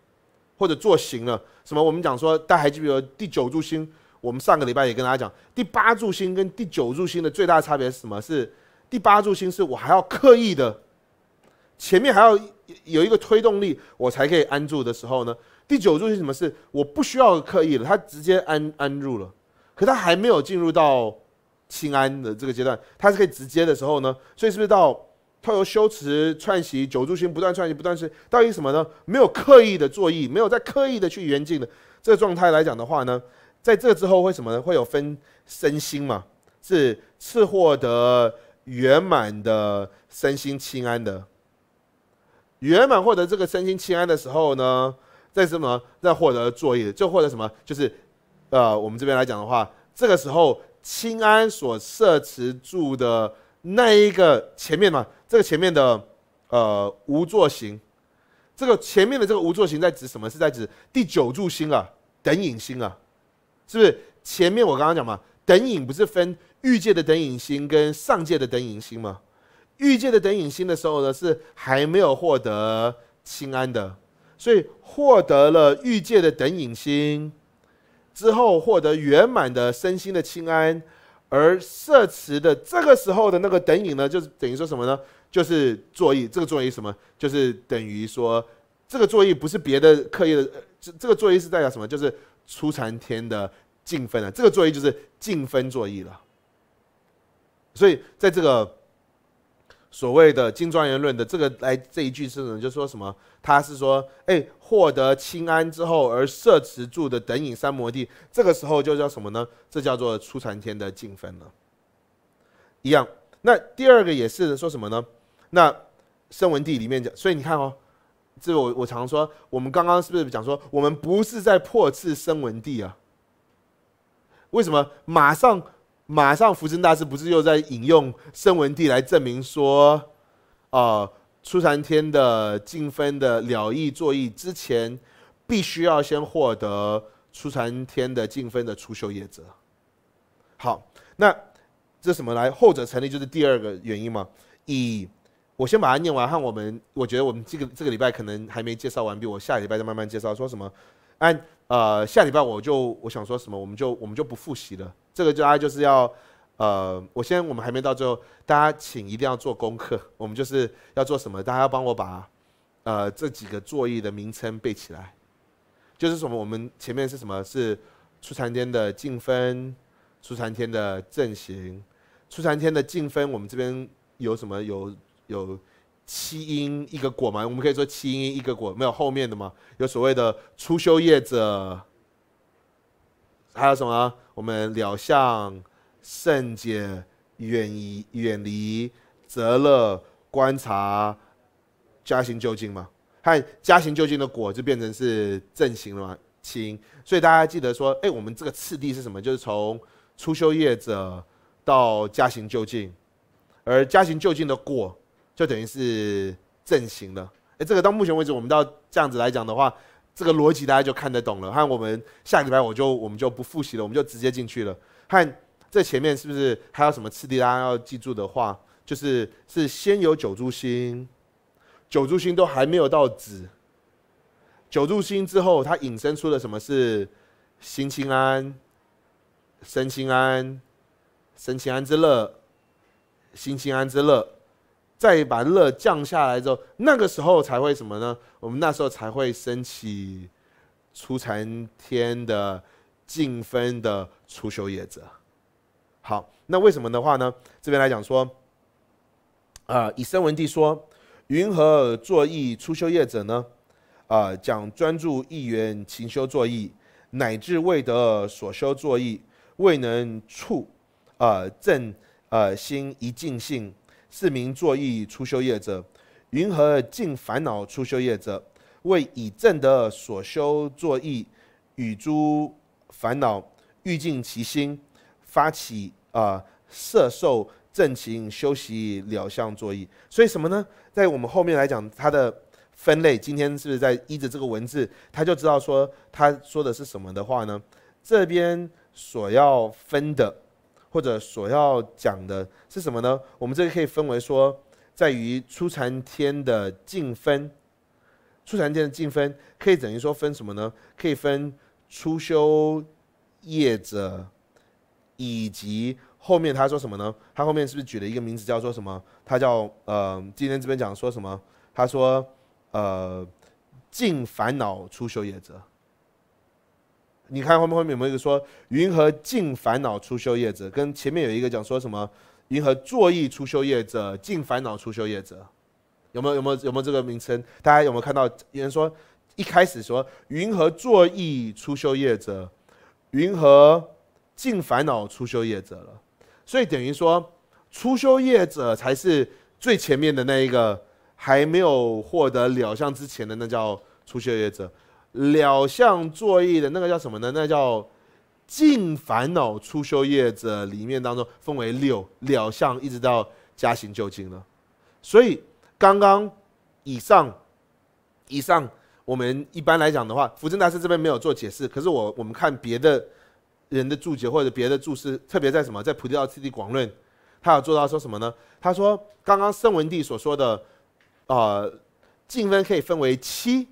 或者做行了。什么我们讲说，大家还记不记得第九柱心？我们上个礼拜也跟大家讲，第八柱心跟第九柱心的最大差别是什么？是第八柱心是我还要刻意的，前面还要有一个推动力，我才可以安住的时候呢。第九柱心什么是？我不需要刻意了，它直接安安入了。可它还没有进入到。清安的这个阶段，它是可以直接的时候呢，所以是不是到透由修持串习、久住心不断串习、不断是到底什么呢？没有刻意的作意，没有在刻意的去圆净的这个状态来讲的话呢，在这之后会什么呢？会有分身心嘛？是次获得圆满的身心清安的。圆满获得这个身心清安的时候呢，在什么在获得作意？就获得什么？就是呃，我们这边来讲的话，这个时候。清安所设持住的那一个前面嘛，这个前面的呃无作行，这个前面的这个无作行在指什么？是在指第九柱星啊，等影星啊，是不是？前面我刚刚讲嘛，等影不是分欲界的等影星跟上界的等影星吗？欲界的等影星的时候呢，是还没有获得清安的，所以获得了欲界的等影星。之后获得圆满的身心的清安，而设持的这个时候的那个等影呢，就是等于说什么呢？就是坐意，这个坐意什么？就是等于说，这个坐意不是别的刻意的，这这个坐意是代表什么？就是出禅天的净分啊，这个坐意就是净分坐意了。所以在这个。所谓的金庄严论的这个来这一句是什么？就说什么？他是说，哎，获得清安之后而摄持住的等引三摩地，这个时候就叫什么呢？这叫做初禅天的净分了。一样。那第二个也是说什么呢？那生文地里面讲，所以你看哦，这我我常说，我们刚刚是不是讲说，我们不是在破斥生文地啊？为什么？马上。马上，福生大师不是又在引用圣文帝来证明说，啊，出禅天的净分的了义作意之前，必须要先获得出禅天的净分的初修业者。好，那这什么来？后者成立就是第二个原因嘛。以我先把它念完，和我们，我觉得我们这个这个礼拜可能还没介绍完毕，我下礼拜再慢慢介绍。说什么？按呃，下礼拜我就我想说什么，我们就我们就不复习了。这个就大家就是要，呃，我现在我们还没到最后，大家请一定要做功课。我们就是要做什么？大家要帮我把，呃，这几个作业的名称背起来。就是什么？我们前面是什么？是出禅天的静分，出禅天的正行，出禅天的静分。我们这边有什么？有有七因一个果吗？我们可以说七因一个果，没有后面的吗？有所谓的初修业者。还有什么？我们了向圣解、远离、远离、择乐、观察、加行究竟吗？看加行究竟的果就变成是正行了吗？行，所以大家记得说，哎，我们这个次第是什么？就是从初修业者到加行究竟，而加行究竟的果就等于是正行了。哎，这个到目前为止，我们到这样子来讲的话。这个逻辑大家就看得懂了。和我们下个礼拜我就我们就不复习了，我们就直接进去了。看这前面是不是还有什么次第？大家要记住的话，就是是先有九柱星，九柱星都还没有到子，九柱星之后，它引申出了什么是心清安、身清安、身清安之乐、心清安之乐。在把乐降下来之后，那个时候才会什么呢？我们那时候才会升起出禅天的静分的初修业者。好，那为什么的话呢？这边来讲说，啊，以身文帝说，云何作意初修业者呢？啊，讲专注意缘勤修作意，乃至未得所修作意，未能处啊正啊心一静性。四民作义出修业者，云何尽烦恼出修业者？为以正德所修作义，与诸烦恼欲尽其心，发起啊摄受正勤修习了相作义。所以什么呢？在我们后面来讲它的分类，今天是不是在依着这个文字，他就知道说他说的是什么的话呢？这边所要分的。或者所要讲的是什么呢？我们这个可以分为说，在于初禅天的净分，初禅天的净分可以等于说分什么呢？可以分初修业者，以及后面他说什么呢？他后面是不是举了一个名字叫做什么？他叫呃，今天这边讲说什么？他说呃，净烦恼初修业者。你看后面后面有没有一个说云和尽烦恼出修业者？跟前面有一个讲说什么云和作意出修业者，尽烦恼出修业者，有没有有没有有没有这个名称？大家有没有看到有人说一开始说云和作意出修业者，云和尽烦恼出修业者了？所以等于说出修业者才是最前面的那一个还没有获得了相之前的那叫出修业者。了相作业的那个叫什么呢？那叫净烦恼初修业者里面当中分为六了相，一直到加行就近了。所以刚刚以上以上，我们一般来讲的话，福正大师这边没有做解释。可是我我们看别的人的注解或者别的注释，特别在什么在《菩提道次第广论》，他有做到说什么呢？他说刚刚圣文帝所说的啊，净分可以分为七。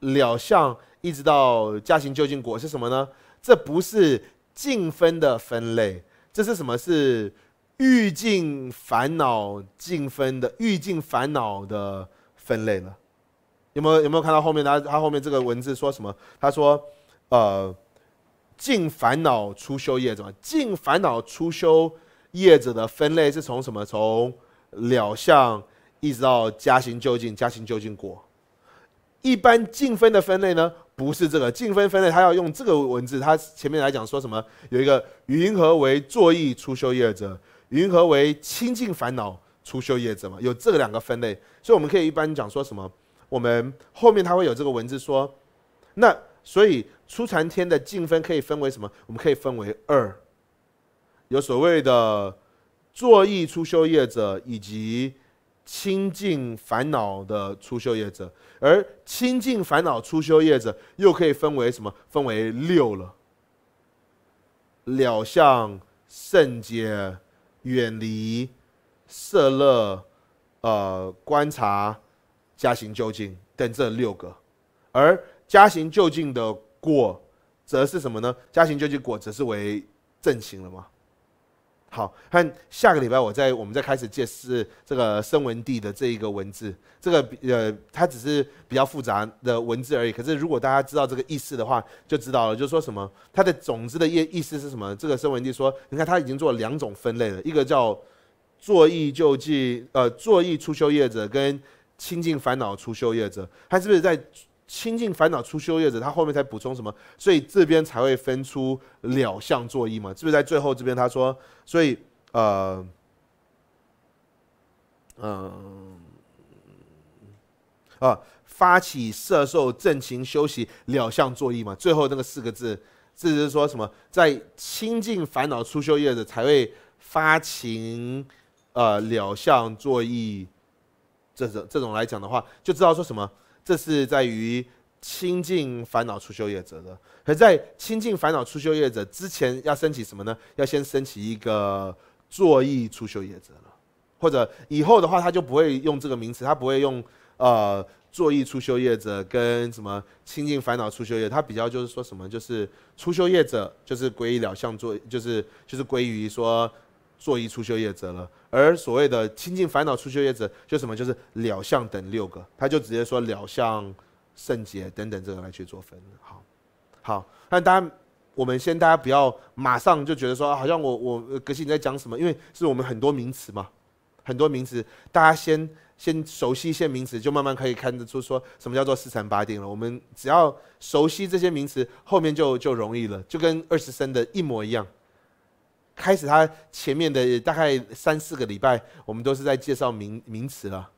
了相一直到家行究竟果是什么呢？这不是净分的分类，这是什么？是欲尽烦恼净分的欲尽烦恼的分类了。有没有有没有看到后面他他后面这个文字说什么？他说：“呃，净烦恼初修业者，净烦恼初修业者的分类是从什么？从了相一直到家行究竟，家行究竟果。”一般净分的分类呢，不是这个净分分类，它要用这个文字，它前面来讲说什么？有一个云何为作意出修业者，云何为清净烦恼出修业者嘛？有这两个分类，所以我们可以一般讲说什么？我们后面它会有这个文字说，那所以出禅天的净分可以分为什么？我们可以分为二，有所谓的作意出修业者以及。清净烦恼的初修业者，而清净烦恼初修业者又可以分为什么？分为六了：了相、圣解、远离、色乐、呃、观察、加行究竟等这六个。而加行究竟的果，则是什么呢？加行究竟果则是为正行了吗？好，看下个礼拜，我在我们再开始解释这个声文地的这一个文字。这个呃，它只是比较复杂的文字而已。可是如果大家知道这个意思的话，就知道了。就是说什么，它的种子的意意思是什么？这个声文地说，你看他已经做了两种分类了，一个叫做意救济，呃，作意出修业者跟清净烦恼出修业者，他是不是在？清净烦恼出修业者，他后面才补充什么？所以这边才会分出了相作意嘛？是不是在最后这边他说，所以呃，嗯，啊，发起色受正勤休息了相作意嘛？最后那个四个字，这是说什么？在清净烦恼出修业者才会发情啊了相作意，这种这种来讲的话，就知道说什么。这是在于清净烦恼出修业者的，而在清净烦恼出修业者之前要升起什么呢？要先升起一个作意出修业者了，或者以后的话他就不会用这个名词，他不会用呃作意出修业者跟什么清净烦恼出修业，他比较就是说什么就是出修业者就是归于了项作，就是就是归于说作意出修业者了。而所谓的清净烦恼出修业者，就什么？就是了相等六个，他就直接说了相、圣洁等等这个来去做分。好，好，那大家我们先大家不要马上就觉得说，好像我我格西你在讲什么？因为是我们很多名词嘛，很多名词，大家先先熟悉一些名词，就慢慢可以看得出说什么叫做四禅八定了。我们只要熟悉这些名词，后面就就容易了，就跟二十生的一模一样。开始，他前面的大概三四个礼拜，我们都是在介绍名名词了。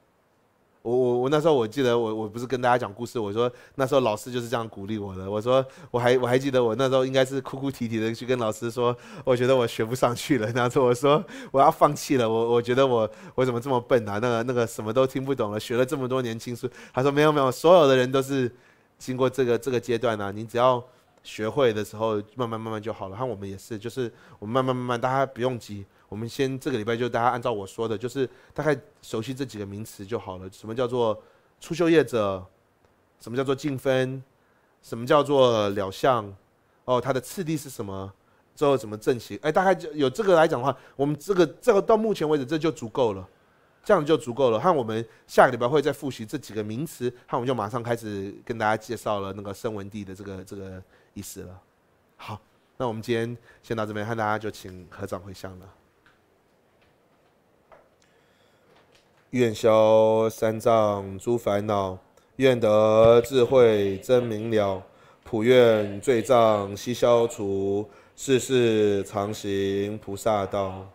我我我那时候我记得，我我不是跟大家讲故事，我说那时候老师就是这样鼓励我的。我说我还我还记得，我那时候应该是哭哭啼啼的去跟老师说，我觉得我学不上去了，那时候我说我要放弃了，我我觉得我我怎么这么笨啊？那个那个什么都听不懂了，学了这么多年青书，他说没有没有，所有的人都是经过这个这个阶段呢。你只要。学会的时候慢慢慢慢就好了。看我们也是，就是我们慢慢慢慢，大家不用急。我们先这个礼拜就大家按照我说的，就是大概熟悉这几个名词就好了。什么叫做出修业者？什么叫做净分？什么叫做了相？哦，它的次第是什么？最后什么正行？哎，大概就有这个来讲的话，我们这个这个到目前为止这就足够了，这样就足够了。和我们下个礼拜会再复习这几个名词，那我们就马上开始跟大家介绍了那个生文地的这个这个。意思了，好，那我们今天先到这边，和大家就请合掌回向了。愿消三藏诸烦恼，愿得智慧真明了，普愿罪障悉消除，世世常行菩萨道。